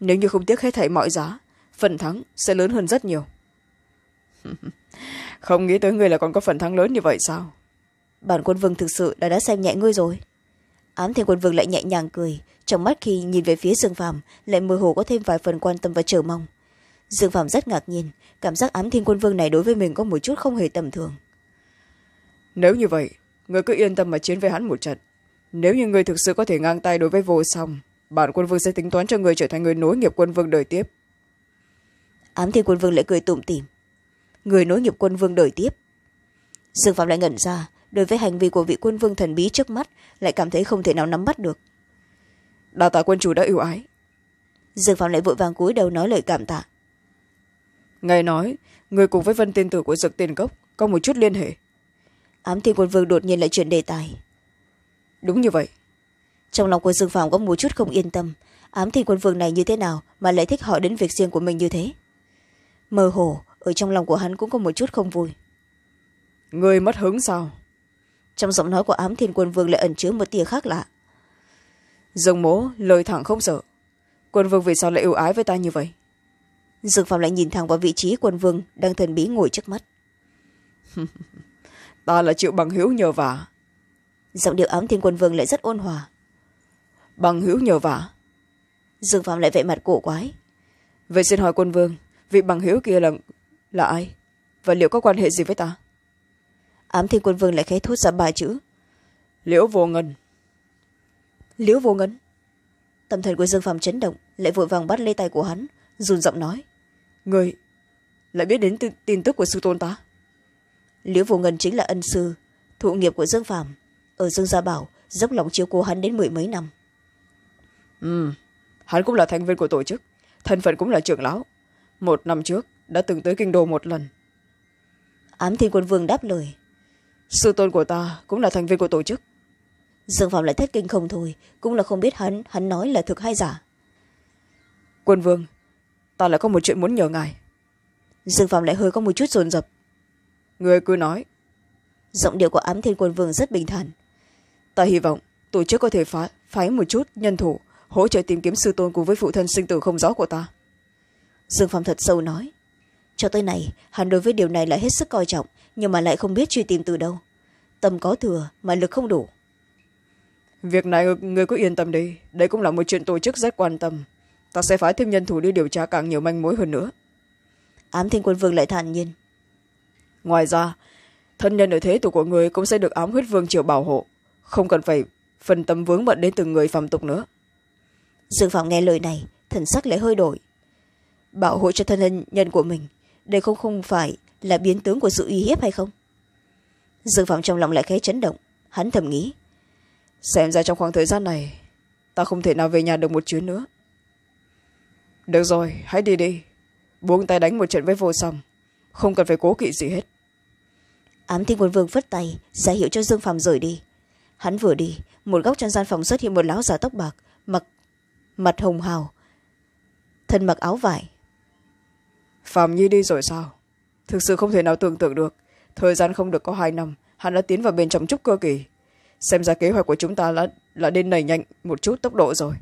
nếu như không tiếc hết thảy mọi giá phần thắng sẽ lớn hơn rất nhiều không nghĩ tới ngươi là còn có phần thắng lớn như vậy sao bản quân vương thực sự đã đã xem nhẹ ngươi rồi ám thiên quân vương lại nhẹ nhàng cười trong mắt khi nhìn về phía dương phạm lại mơ hồ có thêm vài phần quan tâm và chờ mong dương phạm rất ngạc nhiên cảm giác ám thiên quân vương này đối với mình có một chút không hề tầm thường nếu như vậy người cứ yên tâm mà chiến với hắn một trận nếu như người thực sự có thể ngang tay đối với vô song bản quân vương sẽ tính toán cho người trở thành người nối nghiệp quân vương đời tiếp ám thiên quân vương lại cười tủm tỉm người nối nghiệp quân vương đời tiếp dương phạm lại ngẩn ra đối với hành vi của vị quân vương thần bí trước mắt lại cảm thấy không thể nào nắm bắt được đào tạ quân chủ đã ưu ái dương phạm lại vội vàng cúi đầu nói lời cảm tạ nghe nói người cùng với vân tiên tử của dực tiên cốc có một chút liên hệ ám thiên quân vương đột nhiên lại chuyển đề tài đúng như vậy trong lòng của dương phàm có một chút không yên tâm ám thiên quân vương này như thế nào mà lại thích họ đến việc riêng của mình như thế mơ hồ ở trong lòng của hắn cũng có một chút không vui người mất hứng sao trong giọng nói của ám thiên quân vương lại ẩn chứa một tia khác lạ Dương mố lời thẳng không sợ quân vương vì sao lại ưu ái với ta như vậy dương phạm lại nhìn thẳng vào vị trí quân vương đang thần bí ngồi trước mắt ta là chịu bằng hữu nhờ vả giọng điệu ám thiên quân vương lại rất ôn hòa bằng hữu nhờ vả dương phạm lại vệ mặt cổ quái vậy xin hỏi quân vương vị bằng hữu kia là là ai và liệu có quan hệ gì với ta ám thiên quân vương lại khé thốt ra ba chữ liễu vô ngân liễu vô ngân tâm thần của dương phạm chấn động lại vội vàng bắt lấy tay của hắn run giọng nói người lại biết đến tin tức của sư tôn ta liễu vô ngân chính là ân sư thụ nghiệp của dương Phạm ở dương gia bảo dốc lòng chiếu cố hắn đến mười mấy năm ừ hắn cũng là thành viên của tổ chức thân phận cũng là trưởng lão một năm trước đã từng tới kinh đô một lần ám thiên quân vương đáp lời sư tôn của ta cũng là thành viên của tổ chức dương phạm lại thất kinh không thôi cũng là không biết hắn hắn nói là thực hay giả quân vương ta lại có một chuyện muốn nhờ ngài dương phạm lại hơi có một chút dồn dập người cứ nói giọng điệu của ám thiên quân vương rất bình thản ta hy vọng tổ chức có thể phá, phái một chút nhân thủ hỗ trợ tìm kiếm sư tôn cùng với phụ thân sinh tử không rõ của ta dương phạm thật sâu nói cho tới này hắn đối với điều này lại hết sức coi trọng nhưng mà lại không biết truy tìm từ đâu tâm có thừa mà lực không đủ việc này người cứ yên tâm đi đây cũng là một chuyện tổ chức rất quan tâm ta sẽ phái thêm nhân thủ đi điều tra càng nhiều manh mối hơn nữa ám thiên quân vương lại thản nhiên ngoài ra thân nhân ở thế tục của người cũng sẽ được ám huyết vương triều bảo hộ không cần phải phần tâm vướng bận đến từng người phạm tục nữa dương phạm nghe lời này thần sắc lại hơi đổi bảo hộ cho thân nhân của mình đây không không phải là biến tướng của sự uy hiếp hay không dương phạm trong lòng lại khẽ chấn động hắn thầm nghĩ xem ra trong khoảng thời gian này ta không thể nào về nhà được một chuyến nữa được rồi hãy đi đi buông tay đánh một trận với vô song không cần phải cố kỵ gì hết ám thiên quân vương phất tay ra hiệu cho dương phàm rời đi hắn vừa đi một góc trong gian phòng xuất hiện một lão già tóc bạc mặc mặt hồng hào thân mặc áo vải phàm nhi đi rồi sao thực sự không thể nào tưởng tượng được thời gian không được có hai năm hắn đã tiến vào bên trong trúc cơ kỳ xem ra kế hoạch của chúng ta là, là nên nảy nhanh một chút tốc độ rồi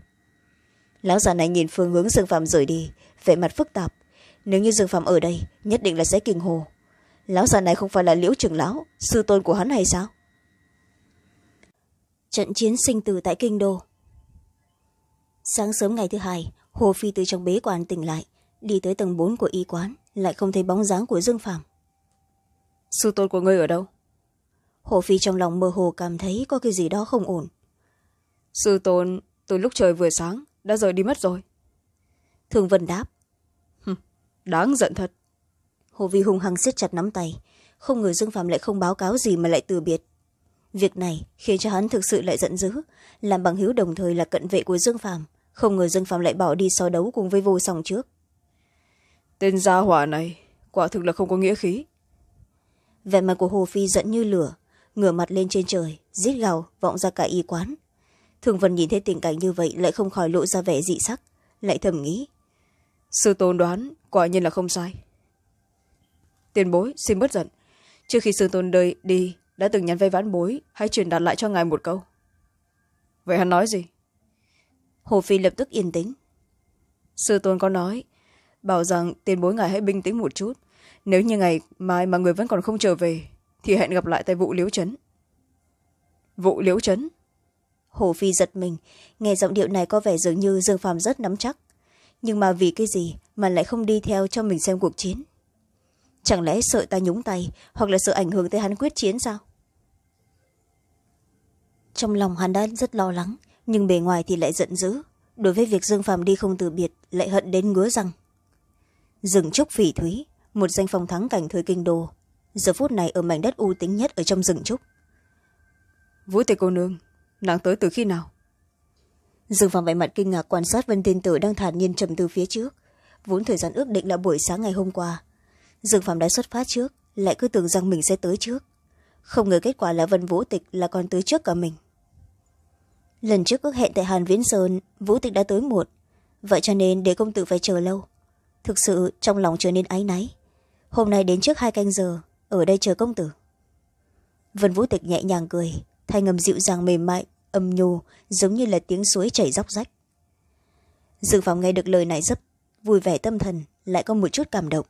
lão già này nhìn phương hướng dương phạm rời đi vẻ mặt phức tạp nếu như dương phạm ở đây nhất định là sẽ kinh hồ lão già này không phải là liễu trưởng lão sư tôn của hắn hay sao trận chiến sinh tử tại kinh đô sáng sớm ngày thứ hai hồ phi từ trong bế quan tỉnh lại đi tới tầng bốn của y quán lại không thấy bóng dáng của dương phàm sư tôn của ngươi ở đâu hồ phi trong lòng mơ hồ cảm thấy có cái gì đó không ổn sư tôn từ lúc trời vừa sáng đã rời đi mất rồi thương vân đáp đáng giận thật hồ vi hung hăng siết chặt nắm tay không ngờ dương phạm lại không báo cáo gì mà lại từ biệt việc này khiến cho hắn thực sự lại giận dữ làm bằng hữu đồng thời là cận vệ của dương phạm không ngờ dương phạm lại bỏ đi so đấu cùng với vô song trước tên gia hỏa này quả thực là không có nghĩa khí vẻ mặt của hồ phi giận như lửa ngửa mặt lên trên trời giết gào vọng ra cả y quán thường vân nhìn thấy tình cảnh như vậy lại không khỏi lộ ra vẻ dị sắc lại thầm nghĩ sư tôn đoán quả nhiên là không sai tiền bối xin bớt giận trước khi sư tôn đời đi đã từng nhắn vay vãn bối hãy truyền đạt lại cho ngài một câu vậy hắn nói gì hồ phi lập tức yên tĩnh sư tôn có nói bảo rằng tiền bối ngài hãy bình tĩnh một chút nếu như ngày mai mà người vẫn còn không trở về thì hẹn gặp lại tại vụ liễu trấn vụ liễu trấn hồ phi giật mình nghe giọng điệu này có vẻ dường như dương phàm rất nắm chắc nhưng mà vì cái gì mà lại không đi theo cho mình xem cuộc chiến chẳng lẽ sợ ta nhúng tay hoặc là sợ ảnh hưởng tới hắn quyết chiến sao trong lòng hắn đã rất lo lắng nhưng bề ngoài thì lại giận dữ đối với việc dương phàm đi không từ biệt lại hận đến ngứa rằng rừng trúc phỉ thúy một danh phòng thắng cảnh thời kinh đô giờ phút này ở mảnh đất u tính nhất ở trong rừng trúc vũ tây cô nương nàng tới từ khi nào dương phàm vẻ mặt kinh ngạc quan sát vân Thiên tử đang thản nhiên trầm từ phía trước vốn thời gian ước định là buổi sáng ngày hôm qua dược phạm đã xuất phát trước lại cứ tưởng rằng mình sẽ tới trước không ngờ kết quả là vân vũ tịch là còn tới trước cả mình lần trước ước hẹn tại hàn viễn sơn vũ tịch đã tới muộn vậy cho nên để công tử phải chờ lâu thực sự trong lòng trở nên áy náy hôm nay đến trước hai canh giờ ở đây chờ công tử vân vũ tịch nhẹ nhàng cười thay ngầm dịu dàng mềm mại âm nhô giống như là tiếng suối chảy róc rách dự phòng nghe được lời này rất vui vẻ tâm thần lại có một chút cảm động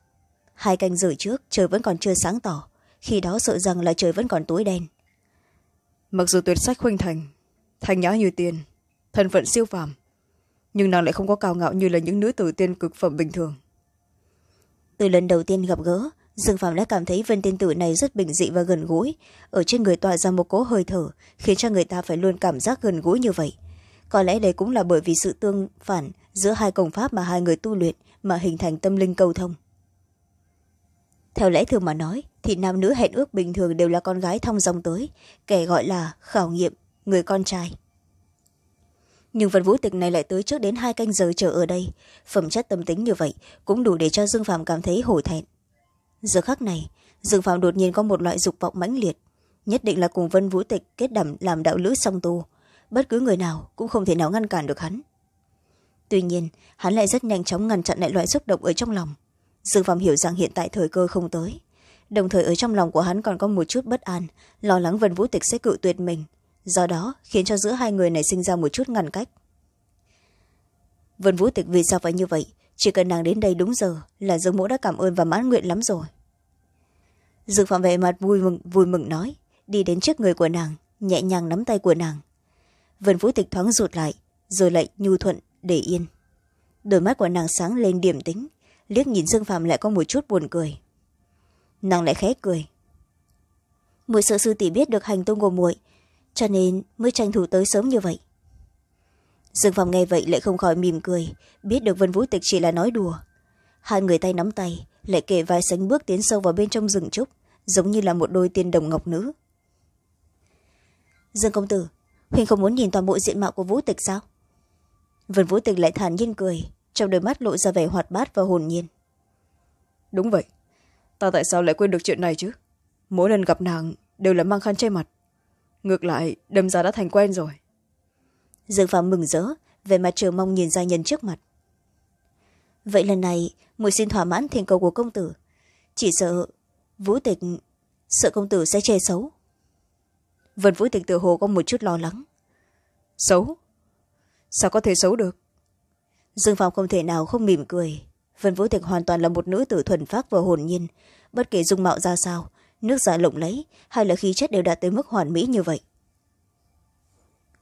hai canh giờ trước trời vẫn còn chưa sáng tỏ khi đó sợ rằng là trời vẫn còn tối đen mặc dù tuyệt sách khuynh thành thanh nhã như tiền thân phận siêu phàm nhưng nàng lại không có cao ngạo như là những nữ tử tiên cực phẩm bình thường từ lần đầu tiên gặp gỡ dương phạm đã cảm thấy vân tiên tử này rất bình dị và gần gũi ở trên người tỏa ra một cỗ hơi thở khiến cho người ta phải luôn cảm giác gần gũi như vậy có lẽ đây cũng là bởi vì sự tương phản giữa hai công pháp mà hai người tu luyện mà hình thành tâm linh cầu thông theo lẽ thường mà nói thì nam nữ hẹn ước bình thường đều là con gái thong dòng tới kẻ gọi là khảo nghiệm người con trai nhưng phần vũ tịch này lại tới trước đến hai canh giờ chờ ở đây phẩm chất tâm tính như vậy cũng đủ để cho dương phạm cảm thấy hổ thẹn giờ khắc này dương phạm đột nhiên có một loại dục vọng mãnh liệt nhất định là cùng vân vũ tịch kết đẩm làm đạo lữ song tu bất cứ người nào cũng không thể nào ngăn cản được hắn tuy nhiên hắn lại rất nhanh chóng ngăn chặn lại loại xúc động ở trong lòng dương phạm hiểu rằng hiện tại thời cơ không tới đồng thời ở trong lòng của hắn còn có một chút bất an lo lắng vân vũ tịch sẽ cự tuyệt mình do đó khiến cho giữa hai người này sinh ra một chút ngăn cách vân vũ tịch vì sao phải như vậy chỉ cần nàng đến đây đúng giờ là dương mỗ đã cảm ơn và mãn nguyện lắm rồi dương phạm vẻ mặt vui mừng, vui mừng nói đi đến trước người của nàng nhẹ nhàng nắm tay của nàng vân vũ tịch thoáng rụt lại rồi lại nhu thuận để yên đôi mắt của nàng sáng lên điểm tính liếc nhìn dương phạm lại có một chút buồn cười nàng lại khẽ cười muội sợ sư tỷ biết được hành tung của muội cho nên mới tranh thủ tới sớm như vậy dương phạm nghe vậy lại không khỏi mỉm cười biết được vân vũ tịch chỉ là nói đùa hai người tay nắm tay lại kể vai sánh bước tiến sâu vào bên trong rừng trúc giống như là một đôi tiên đồng ngọc nữ dương công tử huynh không muốn nhìn toàn bộ diện mạo của vũ tịch sao vân vũ tịch lại thản nhiên cười trong đôi mắt lộ ra vẻ hoạt bát và hồn nhiên đúng vậy ta tại sao lại quên được chuyện này chứ mỗi lần gặp nàng đều là mang khăn che mặt ngược lại đâm ra đã thành quen rồi dương phàm mừng rỡ về mặt chờ mong nhìn gia nhân trước mặt vậy lần này mùi xin thỏa mãn thiền cầu của công tử chỉ sợ vũ tịch sợ công tử sẽ chê xấu vân vũ tịch tự hồ có một chút lo lắng xấu sao có thể xấu được dương phong không thể nào không mỉm cười vân vũ tịch hoàn toàn là một nữ tử thuần phác và hồn nhiên bất kể dung mạo ra sao nước da lộng lấy hay là khí chất đều đạt tới mức hoàn mỹ như vậy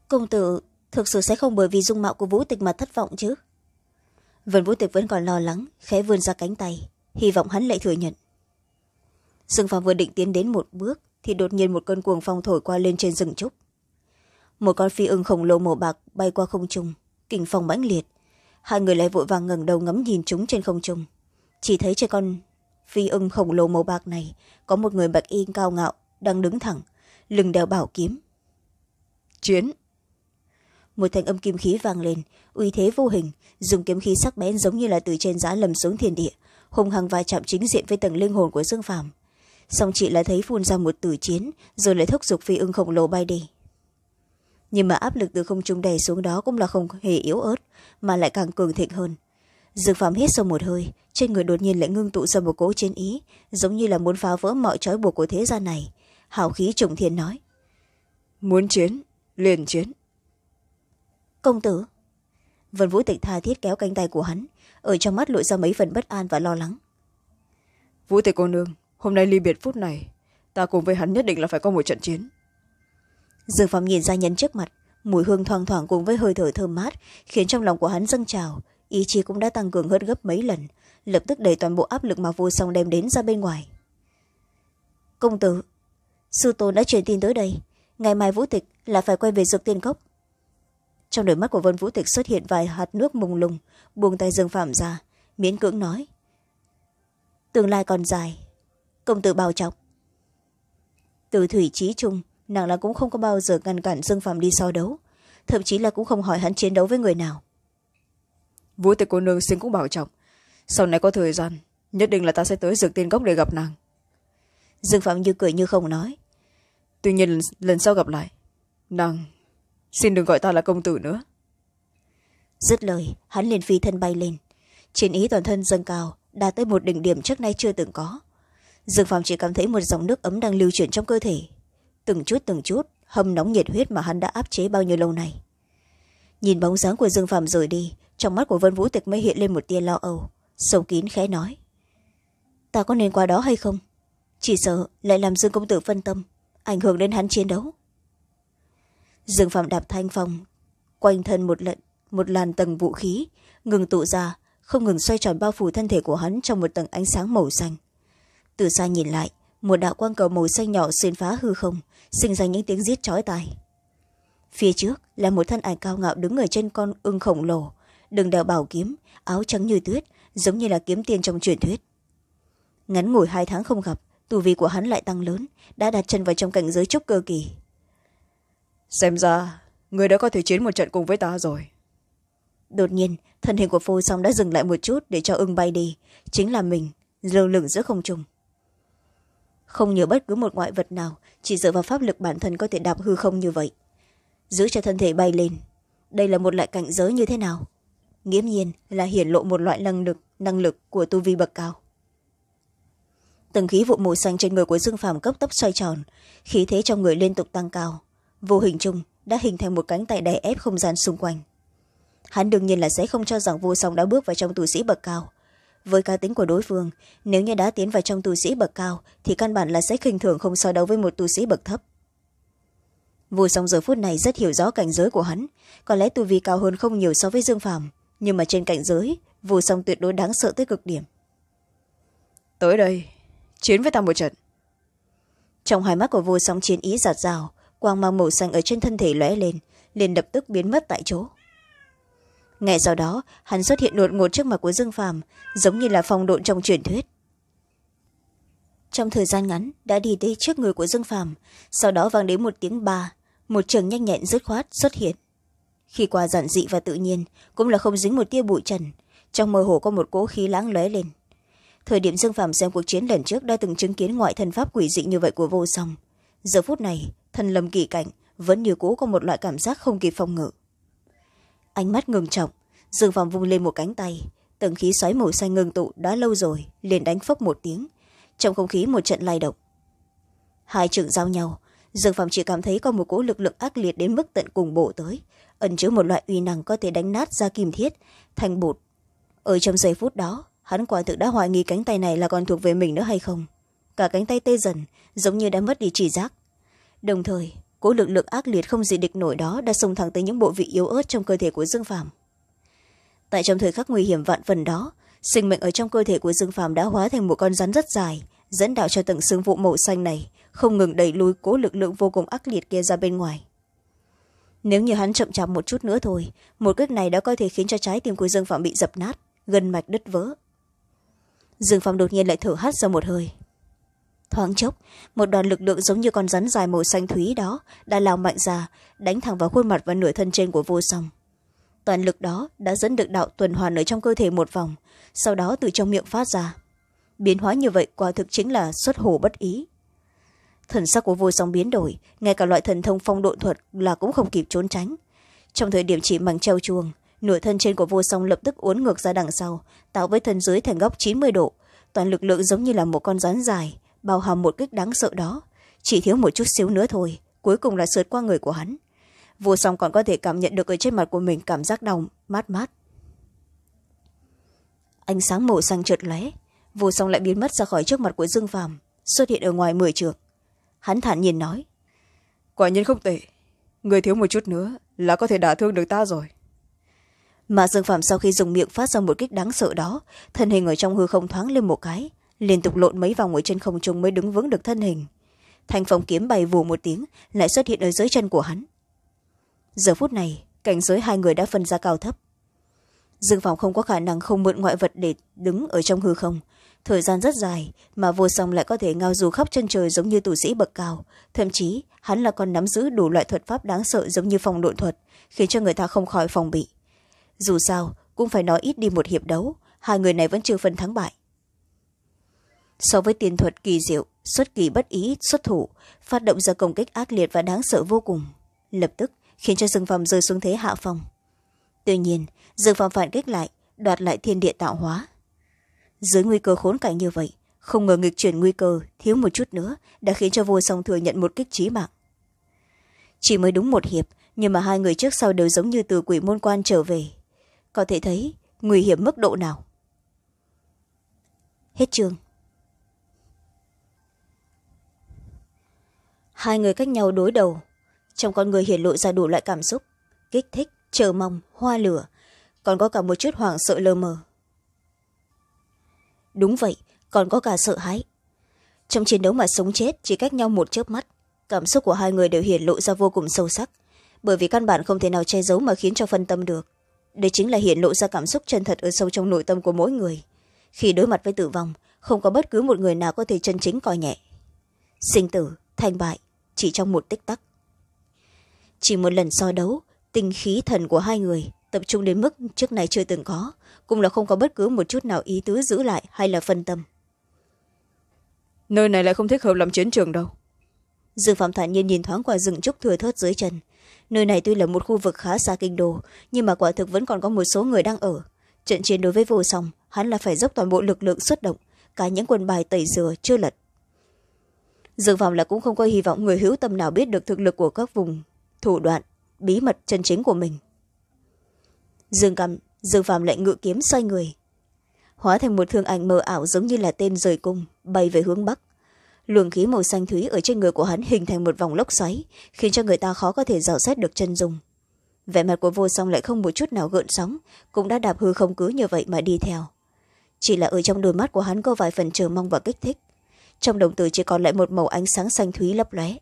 công tử thực sự sẽ không bởi vì dung mạo của vũ tịch mà thất vọng chứ vân vũ tịch vẫn còn lo lắng khẽ vươn ra cánh tay hy vọng hắn lại thừa nhận dương phong vừa định tiến đến một bước thì đột nhiên một cơn cuồng phong thổi qua lên trên rừng trúc một con phi ưng khổng lồ màu bạc bay qua không trung kình phong mãnh liệt hai người lại vội vàng ngẩng đầu ngắm nhìn chúng trên không trung chỉ thấy trên con phi ưng khổng lồ màu bạc này có một người bạch y cao ngạo đang đứng thẳng lừng đeo bảo kiếm chiến một thanh âm kim khí vang lên uy thế vô hình dùng kiếm khí sắc bén giống như là từ trên giá lầm xuống thiền địa hùng hằng va chạm chính diện với tầng linh hồn của dương phàm song chị lại thấy phun ra một tử chiến rồi lại thúc giục phi ưng khổng lồ bay đi nhưng mà áp lực từ không trung đè xuống đó cũng là không hề yếu ớt mà lại càng cường thịnh hơn dược phạm hít sâu một hơi trên người đột nhiên lại ngưng tụ ra một cỗ chiến ý giống như là muốn phá vỡ mọi trói buộc của thế gian này hào khí trùng thiên nói muốn chiến liền chiến công tử vân vũ tịch tha thiết kéo cánh tay của hắn ở trong mắt lội ra mấy phần bất an và lo lắng vũ tịch cô nương hôm nay ly biệt phút này ta cùng với hắn nhất định là phải có một trận chiến dương phàm nhìn ra nhấn trước mặt mùi hương thoang thoảng cùng với hơi thở thơm mát khiến trong lòng của hắn dâng trào ý chí cũng đã tăng cường hơn gấp mấy lần lập tức đẩy toàn bộ áp lực mà vô song đem đến ra bên ngoài công tử sư tôn đã truyền tin tới đây ngày mai vũ tịch là phải quay về dược tiên cốc trong đôi mắt của vân vũ tịch xuất hiện vài hạt nước mùng lùng buông tay dương phạm ra miễn cưỡng nói tương lai còn dài công tử bào trọng từ thủy trí trung nàng là cũng không có bao giờ ngăn cản dương phạm đi so đấu thậm chí là cũng không hỏi hắn chiến đấu với người nào vũ tịch cô nương xin cũng bảo trọng sau này có thời gian nhất định là ta sẽ tới dược tiên gốc để gặp nàng dương phạm như cười như không nói tuy nhiên lần, lần sau gặp lại nàng xin đừng gọi ta là công tử nữa dứt lời hắn liền phi thân bay lên chiến ý toàn thân dâng cao đạt tới một đỉnh điểm trước nay chưa từng có dương phạm chỉ cảm thấy một dòng nước ấm đang lưu chuyển trong cơ thể từng chút từng chút hâm nóng nhiệt huyết mà hắn đã áp chế bao nhiêu lâu này nhìn bóng dáng của dương Phạm rời đi trong mắt của vân vũ tịch mới hiện lên một tia lo âu sâu kín khẽ nói ta có nên qua đó hay không chỉ sợ lại làm dương công tử phân tâm ảnh hưởng đến hắn chiến đấu dương phạm đạp thanh phong quanh thân một lận một làn tầng vũ khí ngừng tụ ra không ngừng xoay tròn bao phủ thân thể của hắn trong một tầng ánh sáng màu xanh từ xa nhìn lại một đạo quang cầu màu xanh nhỏ xuyên phá hư không sinh ra những tiếng giết chói tai phía trước là một thân ảnh cao ngạo đứng ở trên con ưng khổng lồ đường đèo bảo kiếm áo trắng như tuyết giống như là kiếm tiên trong truyền thuyết ngắn ngủi hai tháng không gặp tù vị của hắn lại tăng lớn đã đặt chân vào trong cảnh giới trúc cơ kỳ xem ra người đã có thể chiến một trận cùng với ta rồi đột nhiên thân hình của phô song đã dừng lại một chút để cho ưng bay đi chính là mình lơ lửng giữa không trung không nhờ bất cứ một ngoại vật nào chỉ dựa vào pháp lực bản thân có thể đạp hư không như vậy giữ cho thân thể bay lên đây là một loại cảnh giới như thế nào nghiễm nhiên là hiển lộ một loại năng lực năng lực của tu vi bậc cao từng khí vụ màu xanh trên người của dương phàm cấp tốc xoay tròn khí thế trong người liên tục tăng cao vô hình chung đã hình thành một cánh tay đè ép không gian xung quanh hắn đương nhiên là sẽ không cho rằng vô song đã bước vào trong tu sĩ bậc cao với cá tính của đối phương nếu như đã tiến vào trong tu sĩ bậc cao thì căn bản là sẽ khinh thường không so đấu với một tu sĩ bậc thấp vua song giờ phút này rất hiểu rõ cảnh giới của hắn có lẽ tu vi cao hơn không nhiều so với dương phàm nhưng mà trên cảnh giới vua song tuyệt đối đáng sợ tới cực điểm tới đây chiến với ta một trận trong hai mắt của vua song chiến ý giạt rào quang mang màu xanh ở trên thân thể lóe lên liền lập tức biến mất tại chỗ ngay sau đó hắn xuất hiện đột ngột trước mặt của dương phàm giống như là phong độn trong truyền thuyết trong thời gian ngắn đã đi tới trước người của dương phàm sau đó vang đến một tiếng ba một trường nhanh nhẹn dứt khoát xuất hiện khi qua giản dị và tự nhiên cũng là không dính một tia bụi trần trong mơ hồ có một cỗ khí lãng lóe lên thời điểm dương phàm xem cuộc chiến lần trước đã từng chứng kiến ngoại thần pháp quỷ dị như vậy của vô song giờ phút này thần lầm kỳ cảnh vẫn như cũ có một loại cảm giác không kịp phòng ngự ánh mắt ngừng trọng dương phong vung lên một cánh tay tầng khí xoáy màu xanh ngừng tụ đã lâu rồi liền đánh phốc một tiếng trong không khí một trận lai động hai trường giao nhau dương phong chỉ cảm thấy có một cỗ lực lượng ác liệt đến mức tận cùng bộ tới ẩn chứa một loại uy năng có thể đánh nát ra kim thiết thành bột ở trong giây phút đó hắn quả thực đã hoài nghi cánh tay này là còn thuộc về mình nữa hay không cả cánh tay tê dần giống như đã mất đi chỉ giác đồng thời cỗ lực lượng ác liệt không gì địch nổi đó đã xông thẳng tới những bộ vị yếu ớt trong cơ thể của dương phàm tại trong thời khắc nguy hiểm vạn phần đó sinh mệnh ở trong cơ thể của dương phàm đã hóa thành một con rắn rất dài dẫn đạo cho tầng xương vụ màu xanh này không ngừng đẩy lùi cố lực lượng vô cùng ác liệt kia ra bên ngoài nếu như hắn chậm chạp một chút nữa thôi một cách này đã có thể khiến cho trái tim của dương phạm bị dập nát gân mạch đứt vỡ dương phạm đột nhiên lại thở hắt ra một hơi thoáng chốc một đoàn lực lượng giống như con rắn dài màu xanh thúy đó đã lao mạnh ra đánh thẳng vào khuôn mặt và nửa thân trên của vô song toàn lực đó đã dẫn được đạo tuần hoàn ở trong cơ thể một vòng sau đó từ trong miệng phát ra biến hóa như vậy quả thực chính là xuất hồ bất ý thần sắc của vô song biến đổi ngay cả loại thần thông phong độ thuật là cũng không kịp trốn tránh trong thời điểm chỉ màng treo chuồng nửa thân trên của vô song lập tức uốn ngược ra đằng sau tạo với thân dưới thành góc chín mươi độ toàn lực lượng giống như là một con rắn dài bao hàm một kích đáng sợ đó chỉ thiếu một chút xíu nữa thôi cuối cùng là sượt qua người của hắn vô song còn có thể cảm nhận được ở trên mặt của mình cảm giác đau mát mát ánh sáng màu xanh chợt lóe vô song lại biến mất ra khỏi trước mặt của dương phàm xuất hiện ở ngoài mười trường hắn thản nhiên nói quả nhiên không tệ người thiếu một chút nữa là có thể đả thương được ta rồi mà dương phạm sau khi dùng miệng phát ra một kích đáng sợ đó thân hình ở trong hư không thoáng lên một cái liên tục lộn mấy vòng ở trên không trung mới đứng vững được thân hình thành phong kiếm bay vù một tiếng lại xuất hiện ở dưới chân của hắn giờ phút này cảnh giới hai người đã phân ra cao thấp dương phòng không có khả năng không mượn ngoại vật để đứng ở trong hư không thời gian rất dài mà vô song lại có thể ngao du khắp chân trời giống như tù sĩ bậc cao thậm chí hắn là còn nắm giữ đủ loại thuật pháp đáng sợ giống như phòng độn thuật khiến cho người ta không khỏi phòng bị dù sao cũng phải nói ít đi một hiệp đấu hai người này vẫn chưa phân thắng bại so với tiền thuật kỳ diệu xuất kỳ bất ý xuất thủ phát động ra công kích ác liệt và đáng sợ vô cùng lập tức khiến cho rừng phòng rơi xuống thế hạ phong tuy nhiên rừng phòng phản kích lại đoạt lại thiên địa tạo hóa dưới nguy cơ khốn cảnh như vậy không ngờ nghịch chuyển nguy cơ thiếu một chút nữa đã khiến cho vua song thừa nhận một kích trí mạng chỉ mới đúng một hiệp nhưng mà hai người trước sau đều giống như từ quỷ môn quan trở về có thể thấy nguy hiểm mức độ nào hết chương hai người cách nhau đối đầu trong con người hiển lộ ra đủ loại cảm xúc kích thích chờ mong hoa lửa còn có cả một chút hoảng sợ lờ mờ đúng vậy còn có cả sợ hãi trong chiến đấu mà sống chết chỉ cách nhau một chớp mắt cảm xúc của hai người đều hiển lộ ra vô cùng sâu sắc bởi vì căn bản không thể nào che giấu mà khiến cho phân tâm được đây chính là hiển lộ ra cảm xúc chân thật ở sâu trong nội tâm của mỗi người khi đối mặt với tử vong không có bất cứ một người nào có thể chân chính coi nhẹ sinh tử thành bại chỉ trong một tích tắc chỉ một lần so đấu tinh khí thần của hai người tập trung đến mức trước này chưa từng có cũng là không có bất cứ một chút nào ý tứ giữ lại hay là phân tâm nơi này lại không thích hợp làm chiến trường đâu dương phạm thản nhiên nhìn thoáng qua rừng trúc thừa thớt dưới chân nơi này tuy là một khu vực khá xa kinh đô nhưng mà quả thực vẫn còn có một số người đang ở trận chiến đối với vô song hắn là phải dốc toàn bộ lực lượng xuất động cả những quần bài tẩy dừa chưa lật dược vọng là cũng không có hy vọng người hữu tâm nào biết được thực lực của các vùng thủ đoạn bí mật chân chính của mình dương cầm dương phạm lại ngự kiếm xoay người hóa thành một thương ảnh mờ ảo giống như là tên rời cung bay về hướng bắc luồng khí màu xanh thúy ở trên người của hắn hình thành một vòng lốc xoáy khiến cho người ta khó có thể dò xét được chân dung vẻ mặt của vô song lại không một chút nào gợn sóng cũng đã đạp hư không cứ như vậy mà đi theo chỉ là ở trong đôi mắt của hắn có vài phần chờ mong và kích thích trong đồng tử chỉ còn lại một màu ánh sáng xanh thúy lấp lóe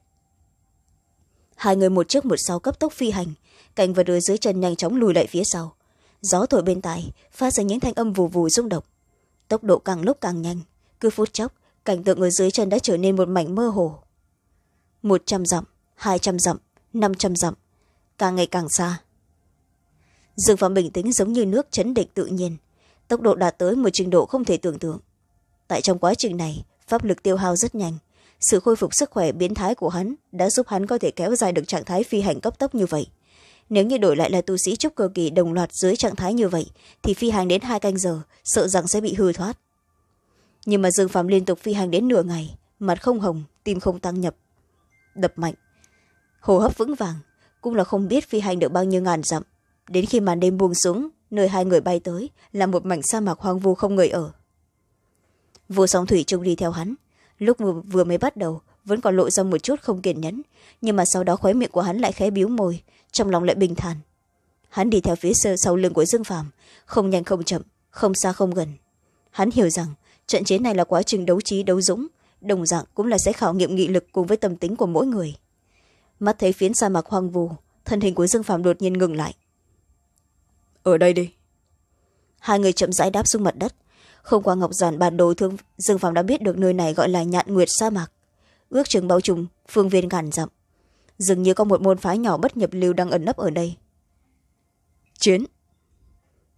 hai người một trước một sau cấp tốc phi hành cành và đuôi dưới chân nhanh chóng lùi lại phía sau gió thổi bên tai phát ra những thanh âm vù vù rung động tốc độ càng lúc càng nhanh cứ phút chốc cảnh tượng ở dưới chân đã trở nên một mảnh mơ hồ một trăm dặm hai trăm dặm năm trăm dặm càng ngày càng xa dương phạm bình tĩnh giống như nước chấn định tự nhiên tốc độ đạt tới một trình độ không thể tưởng tượng tại trong quá trình này pháp lực tiêu hao rất nhanh sự khôi phục sức khỏe biến thái của hắn đã giúp hắn có thể kéo dài được trạng thái phi hành cấp tốc như vậy nếu như đổi lại là tu sĩ trúc cơ kỳ đồng loạt dưới trạng thái như vậy thì phi hành đến hai canh giờ sợ rằng sẽ bị hư thoát nhưng mà dương phạm liên tục phi hành đến nửa ngày mặt không hồng tim không tăng nhập đập mạnh hồ hấp vững vàng cũng là không biết phi hành được bao nhiêu ngàn dặm đến khi màn đêm buông xuống nơi hai người bay tới là một mảnh sa mạc hoang vu không người ở vô song thủy trông đi theo hắn lúc vừa mới bắt đầu vẫn còn lộ ra một chút không kiên nhẫn nhưng mà sau đó khóe miệng của hắn lại khẽ biếu mồi, trong lòng lại bình thản hắn đi theo phía sơ sau lưng của dương phạm, không nhanh không chậm không xa không gần hắn hiểu rằng trận chiến này là quá trình đấu trí đấu dũng đồng dạng cũng là sẽ khảo nghiệm nghị lực cùng với tâm tính của mỗi người mắt thấy phiến sa mạc hoang vù thân hình của dương phạm đột nhiên ngừng lại ở đây đi hai người chậm rãi đáp xuống mặt đất không qua ngọc giản bản đồ thương dương phàm đã biết được nơi này gọi là nhạn nguyệt sa mạc ước chừng bao trùm phương viên ngàn dặm dường như có một môn phái nhỏ bất nhập lưu đang ẩn nấp ở đây chiến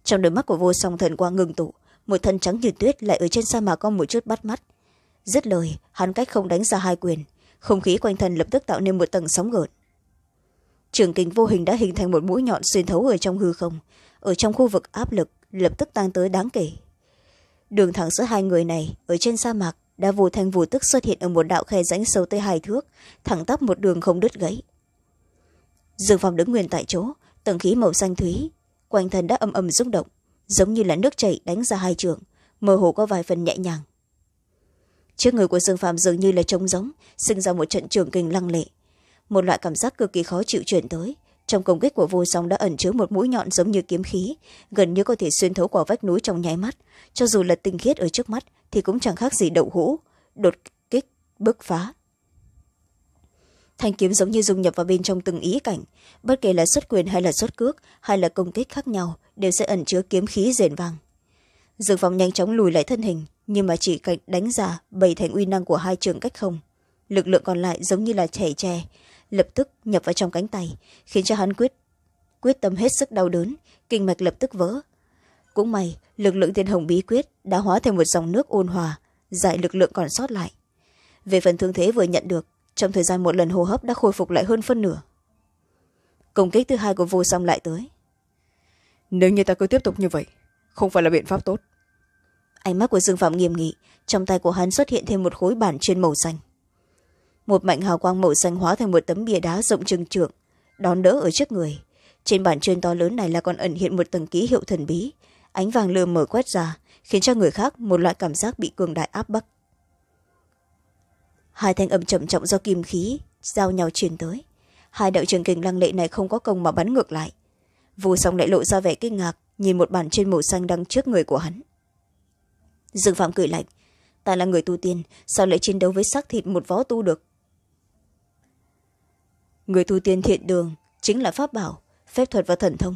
trong đôi mắt của vô song thần qua ngừng tụ một thân trắng như tuyết lại ở trên sa mạc có một chút bắt mắt dứt lời hắn cách không đánh ra hai quyền không khí quanh thân lập tức tạo nên một tầng sóng gợn trường kính vô hình đã hình thành một mũi nhọn xuyên thấu ở trong hư không ở trong khu vực áp lực lập tức tăng tới đáng kể đường thẳng giữa hai người này ở trên sa mạc đã vô thanh vô tức xuất hiện ở một đạo khe rãnh sâu tới hai thước thẳng tắp một đường không đứt gãy dương phong đứng nguyên tại chỗ tầng khí màu xanh thúy quanh thân đã âm âm rung động giống như là nước chảy đánh ra hai trường mơ hồ có vài phần nhẹ nhàng trước người của dương phạm dường như là trống giống sinh ra một trận trường kinh lăng lệ một loại cảm giác cực kỳ khó chịu chuyển tới trong công kích của vô song đã ẩn chứa một mũi nhọn giống như kiếm khí gần như có thể xuyên thấu quả vách núi trong nháy mắt cho dù là tinh khiết ở trước mắt thì cũng chẳng khác gì đậu hũ đột kích bức phá thanh kiếm giống như dung nhập vào bên trong từng ý cảnh bất kể là xuất quyền hay là xuất cước hay là công kích khác nhau đều sẽ ẩn chứa kiếm khí rền vang dược vọng nhanh chóng lùi lại thân hình nhưng mà chỉ cạnh đánh giả bày thành uy năng của hai trường cách không lực lượng còn lại giống như là chảy tre lập tức nhập vào trong cánh tay khiến cho hắn quyết quyết tâm hết sức đau đớn kinh mạch lập tức vỡ cũng may lực lượng thiên hồng bí quyết đã hóa thành một dòng nước ôn hòa giải lực lượng còn sót lại về phần thương thế vừa nhận được trong thời gian một lần hô hấp đã khôi phục lại hơn phân nửa công kích thứ hai của vô song lại tới nếu như ta cứ tiếp tục như vậy không phải là biện pháp tốt ánh mắt của dương phạm nghiêm nghị trong tay của hắn xuất hiện thêm một khối bản chuyên màu xanh một mạnh hào quang màu xanh hóa thành một tấm bia đá rộng trừng trượng đón đỡ ở trước người trên bản chuyên to lớn này là còn ẩn hiện một tầng ký hiệu thần bí ánh vàng lừa mở quét ra khiến cho người khác một loại cảm giác bị cường đại áp bức hai thanh âm trầm trọng do kim khí giao nhau truyền tới hai đạo trường kình lăng lệ này không có công mà bắn ngược lại vô song lại lộ ra vẻ kinh ngạc nhìn một bản trên màu xanh đang trước người của hắn dương phạm cười lạnh ta là người tu tiên sao lại chiến đấu với xác thịt một võ tu được người tu tiên thiện đường chính là pháp bảo phép thuật và thần thông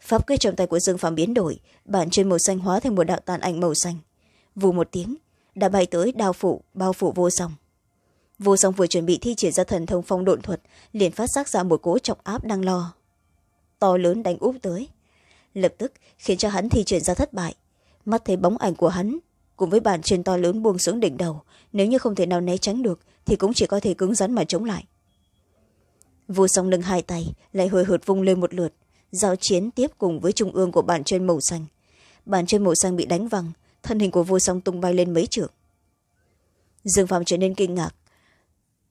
pháp quyết trong tay của dương phạm biến đổi bản trên màu xanh hóa thành một đạo tàn ảnh màu xanh vù một tiếng đã bay tới đao phủ bao phủ vô song vô song vừa chuẩn bị thi triển ra thần thông phong độn thuật liền phát giác ra một cỗ trọng áp đang lo to lớn đánh úp tới lập tức khiến cho hắn thi triển ra thất bại mắt thấy bóng ảnh của hắn cùng với bàn trên to lớn buông xuống đỉnh đầu nếu như không thể nào né tránh được thì cũng chỉ có thể cứng rắn mà chống lại vô song nâng hai tay lại hồi hợt vung lên một lượt giao chiến tiếp cùng với trung ương của bản chân màu xanh bản chân màu xanh bị đánh văng thân hình của vô song tung bay lên mấy trượng dương phạm trở nên kinh ngạc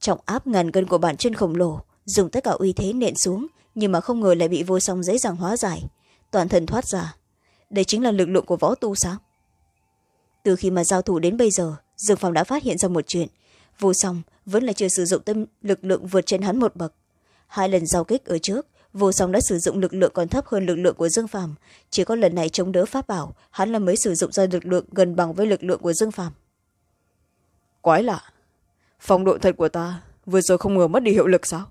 trọng áp ngàn cân của bản chân khổng lồ dùng tất cả uy thế nện xuống nhưng mà không ngờ lại bị vô song dễ dàng hóa giải toàn thân thoát ra đây chính là lực lượng của võ tu sao từ khi mà giao thủ đến bây giờ dương phạm đã phát hiện ra một chuyện vô song vẫn là chưa sử dụng tâm lực lượng vượt trên hắn một bậc hai lần giao kích ở trước vô song đã sử dụng lực lượng còn thấp hơn lực lượng của dương phàm chỉ có lần này chống đỡ pháp bảo hắn là mới sử dụng ra lực lượng gần bằng với lực lượng của dương phàm quái lạ phong độ thật của ta vừa rồi không ngờ mất đi hiệu lực sao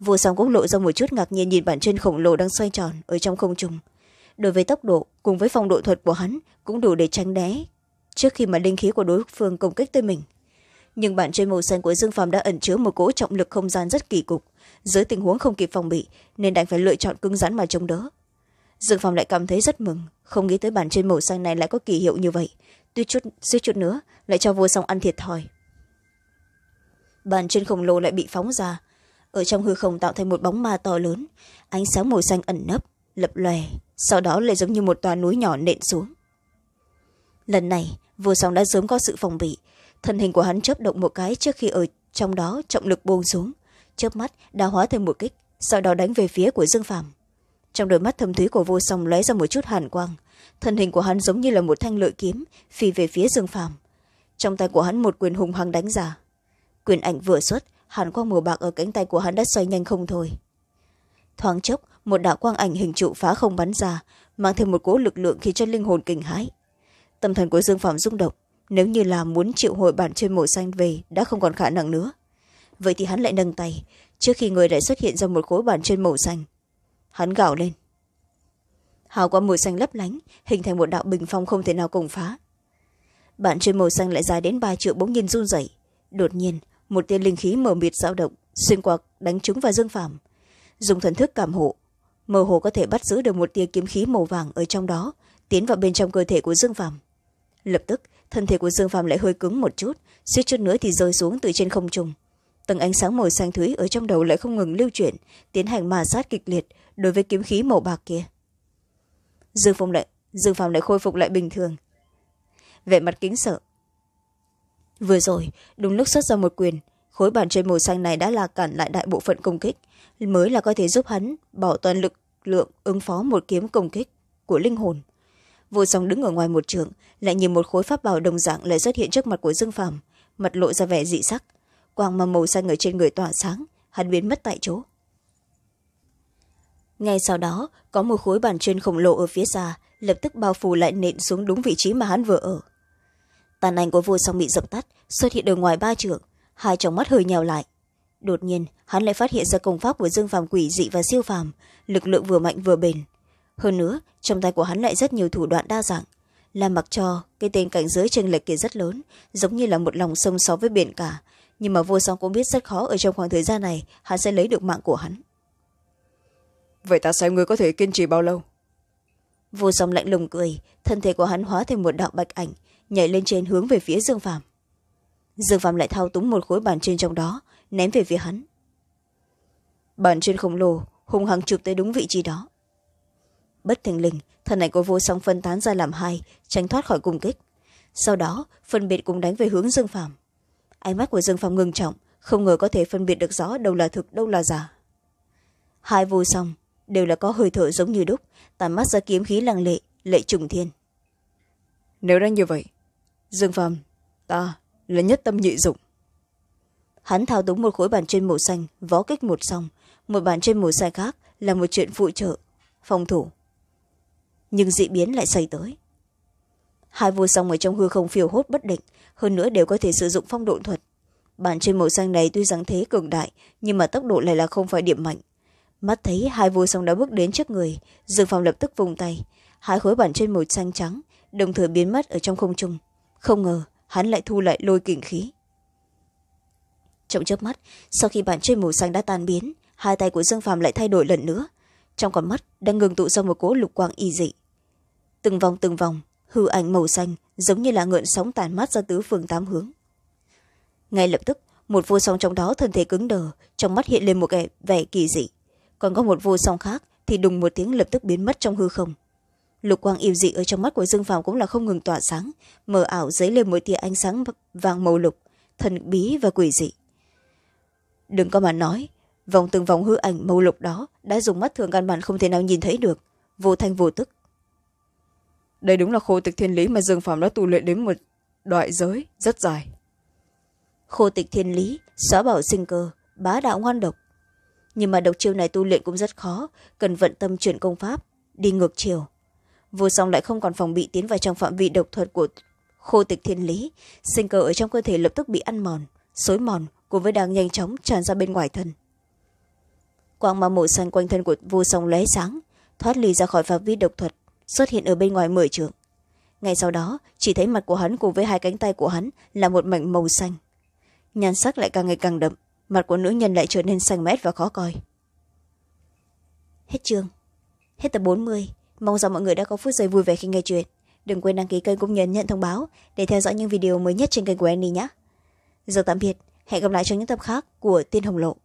vô song cũng lộ ra một chút ngạc nhiên nhìn bản chân khổng lồ đang xoay tròn ở trong không trung đối với tốc độ cùng với phong độ thuật của hắn cũng đủ để tránh né trước khi mà linh khí của đối phương công kích tới mình nhưng bản trên màu xanh của dương phàm đã ẩn chứa một cỗ trọng lực không gian rất kỳ cục dưới tình huống không kịp phòng bị nên đành phải lựa chọn cứng rắn mà chống đỡ dương phong lại cảm thấy rất mừng không nghĩ tới bản trên màu xanh này lại có kỳ hiệu như vậy tuy chút suýt chút nữa lại cho vua song ăn thiệt thòi bàn trên khổng lồ lại bị phóng ra ở trong hư không tạo thành một bóng ma to lớn ánh sáng màu xanh ẩn nấp lập lòe sau đó lại giống như một tòa núi nhỏ nện xuống lần này vua song đã sớm có sự phòng bị thân hình của hắn chớp động một cái trước khi ở trong đó trọng lực buông xuống chớp mắt đã hóa thành một kích sau đó đánh về phía của dương phàm trong đôi mắt thâm thúy của vô song lóe ra một chút hàn quang thân hình của hắn giống như là một thanh lợi kiếm phi về phía dương phàm trong tay của hắn một quyền hùng hoàng đánh giả quyền ảnh vừa xuất hàn quang màu bạc ở cánh tay của hắn đã xoay nhanh không thôi thoáng chốc một đạo quang ảnh hình trụ phá không bắn ra mang thêm một cỗ lực lượng khiến cho linh hồn kinh hãi tâm thần của dương phạm rung động nếu như là muốn triệu hồi bản chơi màu xanh về đã không còn khả năng nữa vậy thì hắn lại nâng tay trước khi người lại xuất hiện ra một khối bàn chân màu xanh hắn gào lên hào quang màu xanh lấp lánh hình thành một đạo bình phong không thể nào cùng phá bàn chân màu xanh lại dài đến ba triệu bỗng nhiên run rẩy đột nhiên một tia linh khí mờ mịt dao động xuyên qua đánh trúng vào dương phàm dùng thần thức cảm hộ mơ hồ có thể bắt giữ được một tia kiếm khí màu vàng ở trong đó tiến vào bên trong cơ thể của dương phàm lập tức thân thể của dương phàm lại hơi cứng một chút suýt chút nữa thì rơi xuống từ trên không trung tầng ánh sáng màu xanh thúy ở trong đầu lại không ngừng lưu chuyển tiến hành ma sát kịch liệt đối với kiếm khí màu bạc kia dương phong lại dương phong lại khôi phục lại bình thường vẻ mặt kính sợ vừa rồi đúng lúc xuất ra một quyền khối bàn chân màu xanh này đã là cản lại đại bộ phận công kích mới là có thể giúp hắn bỏ toàn lực lượng ứng phó một kiếm công kích của linh hồn vô song đứng ở ngoài một trường lại nhìn một khối pháp bảo đồng dạng lại xuất hiện trước mặt của dương phàm mặt lộ ra vẻ dị sắc quang mà màu xanh ở trên người tỏa sáng hắn biến mất tại chỗ ngay sau đó có một khối bàn chân khổng lồ ở phía xa lập tức bao phủ lại nện xuống đúng vị trí mà hắn vừa ở tàn ảnh của vô song bị dập tắt xuất hiện ở ngoài ba trường hai trong mắt hơi nhèo lại đột nhiên hắn lại phát hiện ra công pháp của dương phàm quỷ dị và siêu phàm lực lượng vừa mạnh vừa bền hơn nữa trong tay của hắn lại rất nhiều thủ đoạn đa dạng làm mặc cho cái tên cảnh giới chênh lệch kia rất lớn giống như là một lòng sông so với biển cả nhưng mà vô song cũng biết rất khó ở trong khoảng thời gian này hắn sẽ lấy được mạng của hắn vậy ta xem ngươi có thể kiên trì bao lâu vô song lạnh lùng cười thân thể của hắn hóa thành một đạo bạch ảnh nhảy lên trên hướng về phía dương phạm dương phạm lại thao túng một khối bàn trên trong đó ném về phía hắn bàn trên khổng lồ hung hăng chụp tới đúng vị trí đó bất thình lình thân ảnh của vô song phân tán ra làm hai tránh thoát khỏi cung kích sau đó phân biệt cùng đánh về hướng dương phạm ánh mắt của dương phong ngưng trọng không ngờ có thể phân biệt được rõ đâu là thực đâu là giả hai vô song đều là có hơi thở giống như đúc tàn mắt ra kiếm khí lăng lệ lệ trùng thiên nếu đã như vậy dương Phong, ta là nhất tâm nhị dụng hắn thao túng một khối bàn trên màu xanh vó kích một xong một bàn trên màu xanh khác là một chuyện phụ trợ phòng thủ nhưng dị biến lại xảy tới hai vua song ở trong hư không phiêu hốt bất định hơn nữa đều có thể sử dụng phong độ thuật bản trên màu xanh này tuy rằng thế cường đại nhưng mà tốc độ lại là không phải điểm mạnh mắt thấy hai vua song đã bước đến trước người dương phong lập tức vùng tay hai khối bản trên màu xanh trắng đồng thời biến mất ở trong không trung không ngờ hắn lại thu lại lôi kình khí trong chớp mắt sau khi bản trên màu xanh đã tan biến hai tay của dương phàm lại thay đổi lần nữa trong con mắt đang ngừng tụ ra một cỗ lục quang y dị từng vòng từng vòng hư ảnh màu xanh giống như là ngợn sóng tàn mắt ra tứ phương tám hướng ngay lập tức một vô song trong đó thân thể cứng đờ trong mắt hiện lên một vẻ kỳ dị còn có một vô song khác thì đùng một tiếng lập tức biến mất trong hư không lục quang yêu dị ở trong mắt của dương phàm cũng là không ngừng tỏa sáng mờ ảo dấy lên một tia ánh sáng vàng màu lục thần bí và quỷ dị đừng có mà nói vòng từng vòng hư ảnh màu lục đó đã dùng mắt thường căn bản không thể nào nhìn thấy được vô thanh vô tức đây đúng là khô tịch thiên lý mà dương phạm đã tu luyện đến một đoạn giới rất dài khô tịch thiên lý xóa bỏ sinh cơ bá đạo ngoan độc nhưng mà độc chiêu này tu luyện cũng rất khó cần vận tâm chuyển công pháp đi ngược chiều vô song lại không còn phòng bị tiến vào trong phạm vi độc thuật của khô tịch thiên lý sinh cơ ở trong cơ thể lập tức bị ăn mòn xối mòn cùng với đang nhanh chóng tràn ra bên ngoài thân quang ma mổ xanh quanh thân của vô song lóe sáng thoát ly ra khỏi phạm vi độc thuật xuất hiện ở bên ngoài mười trường ngay sau đó chỉ thấy mặt của hắn cùng với hai cánh tay của hắn là một mảnh màu xanh nhan sắc lại càng ngày càng đậm mặt của nữ nhân lại trở nên xanh mét và khó coi hết chương hết tập bốn mươi mong rằng mọi người đã có phút giây vui vẻ khi nghe chuyện đừng quên đăng ký kênh cũng nhấn nhận thông báo để theo dõi những video mới nhất trên kênh của annie nhé giờ tạm biệt hẹn gặp lại trong những tập khác của tiên hồng lộ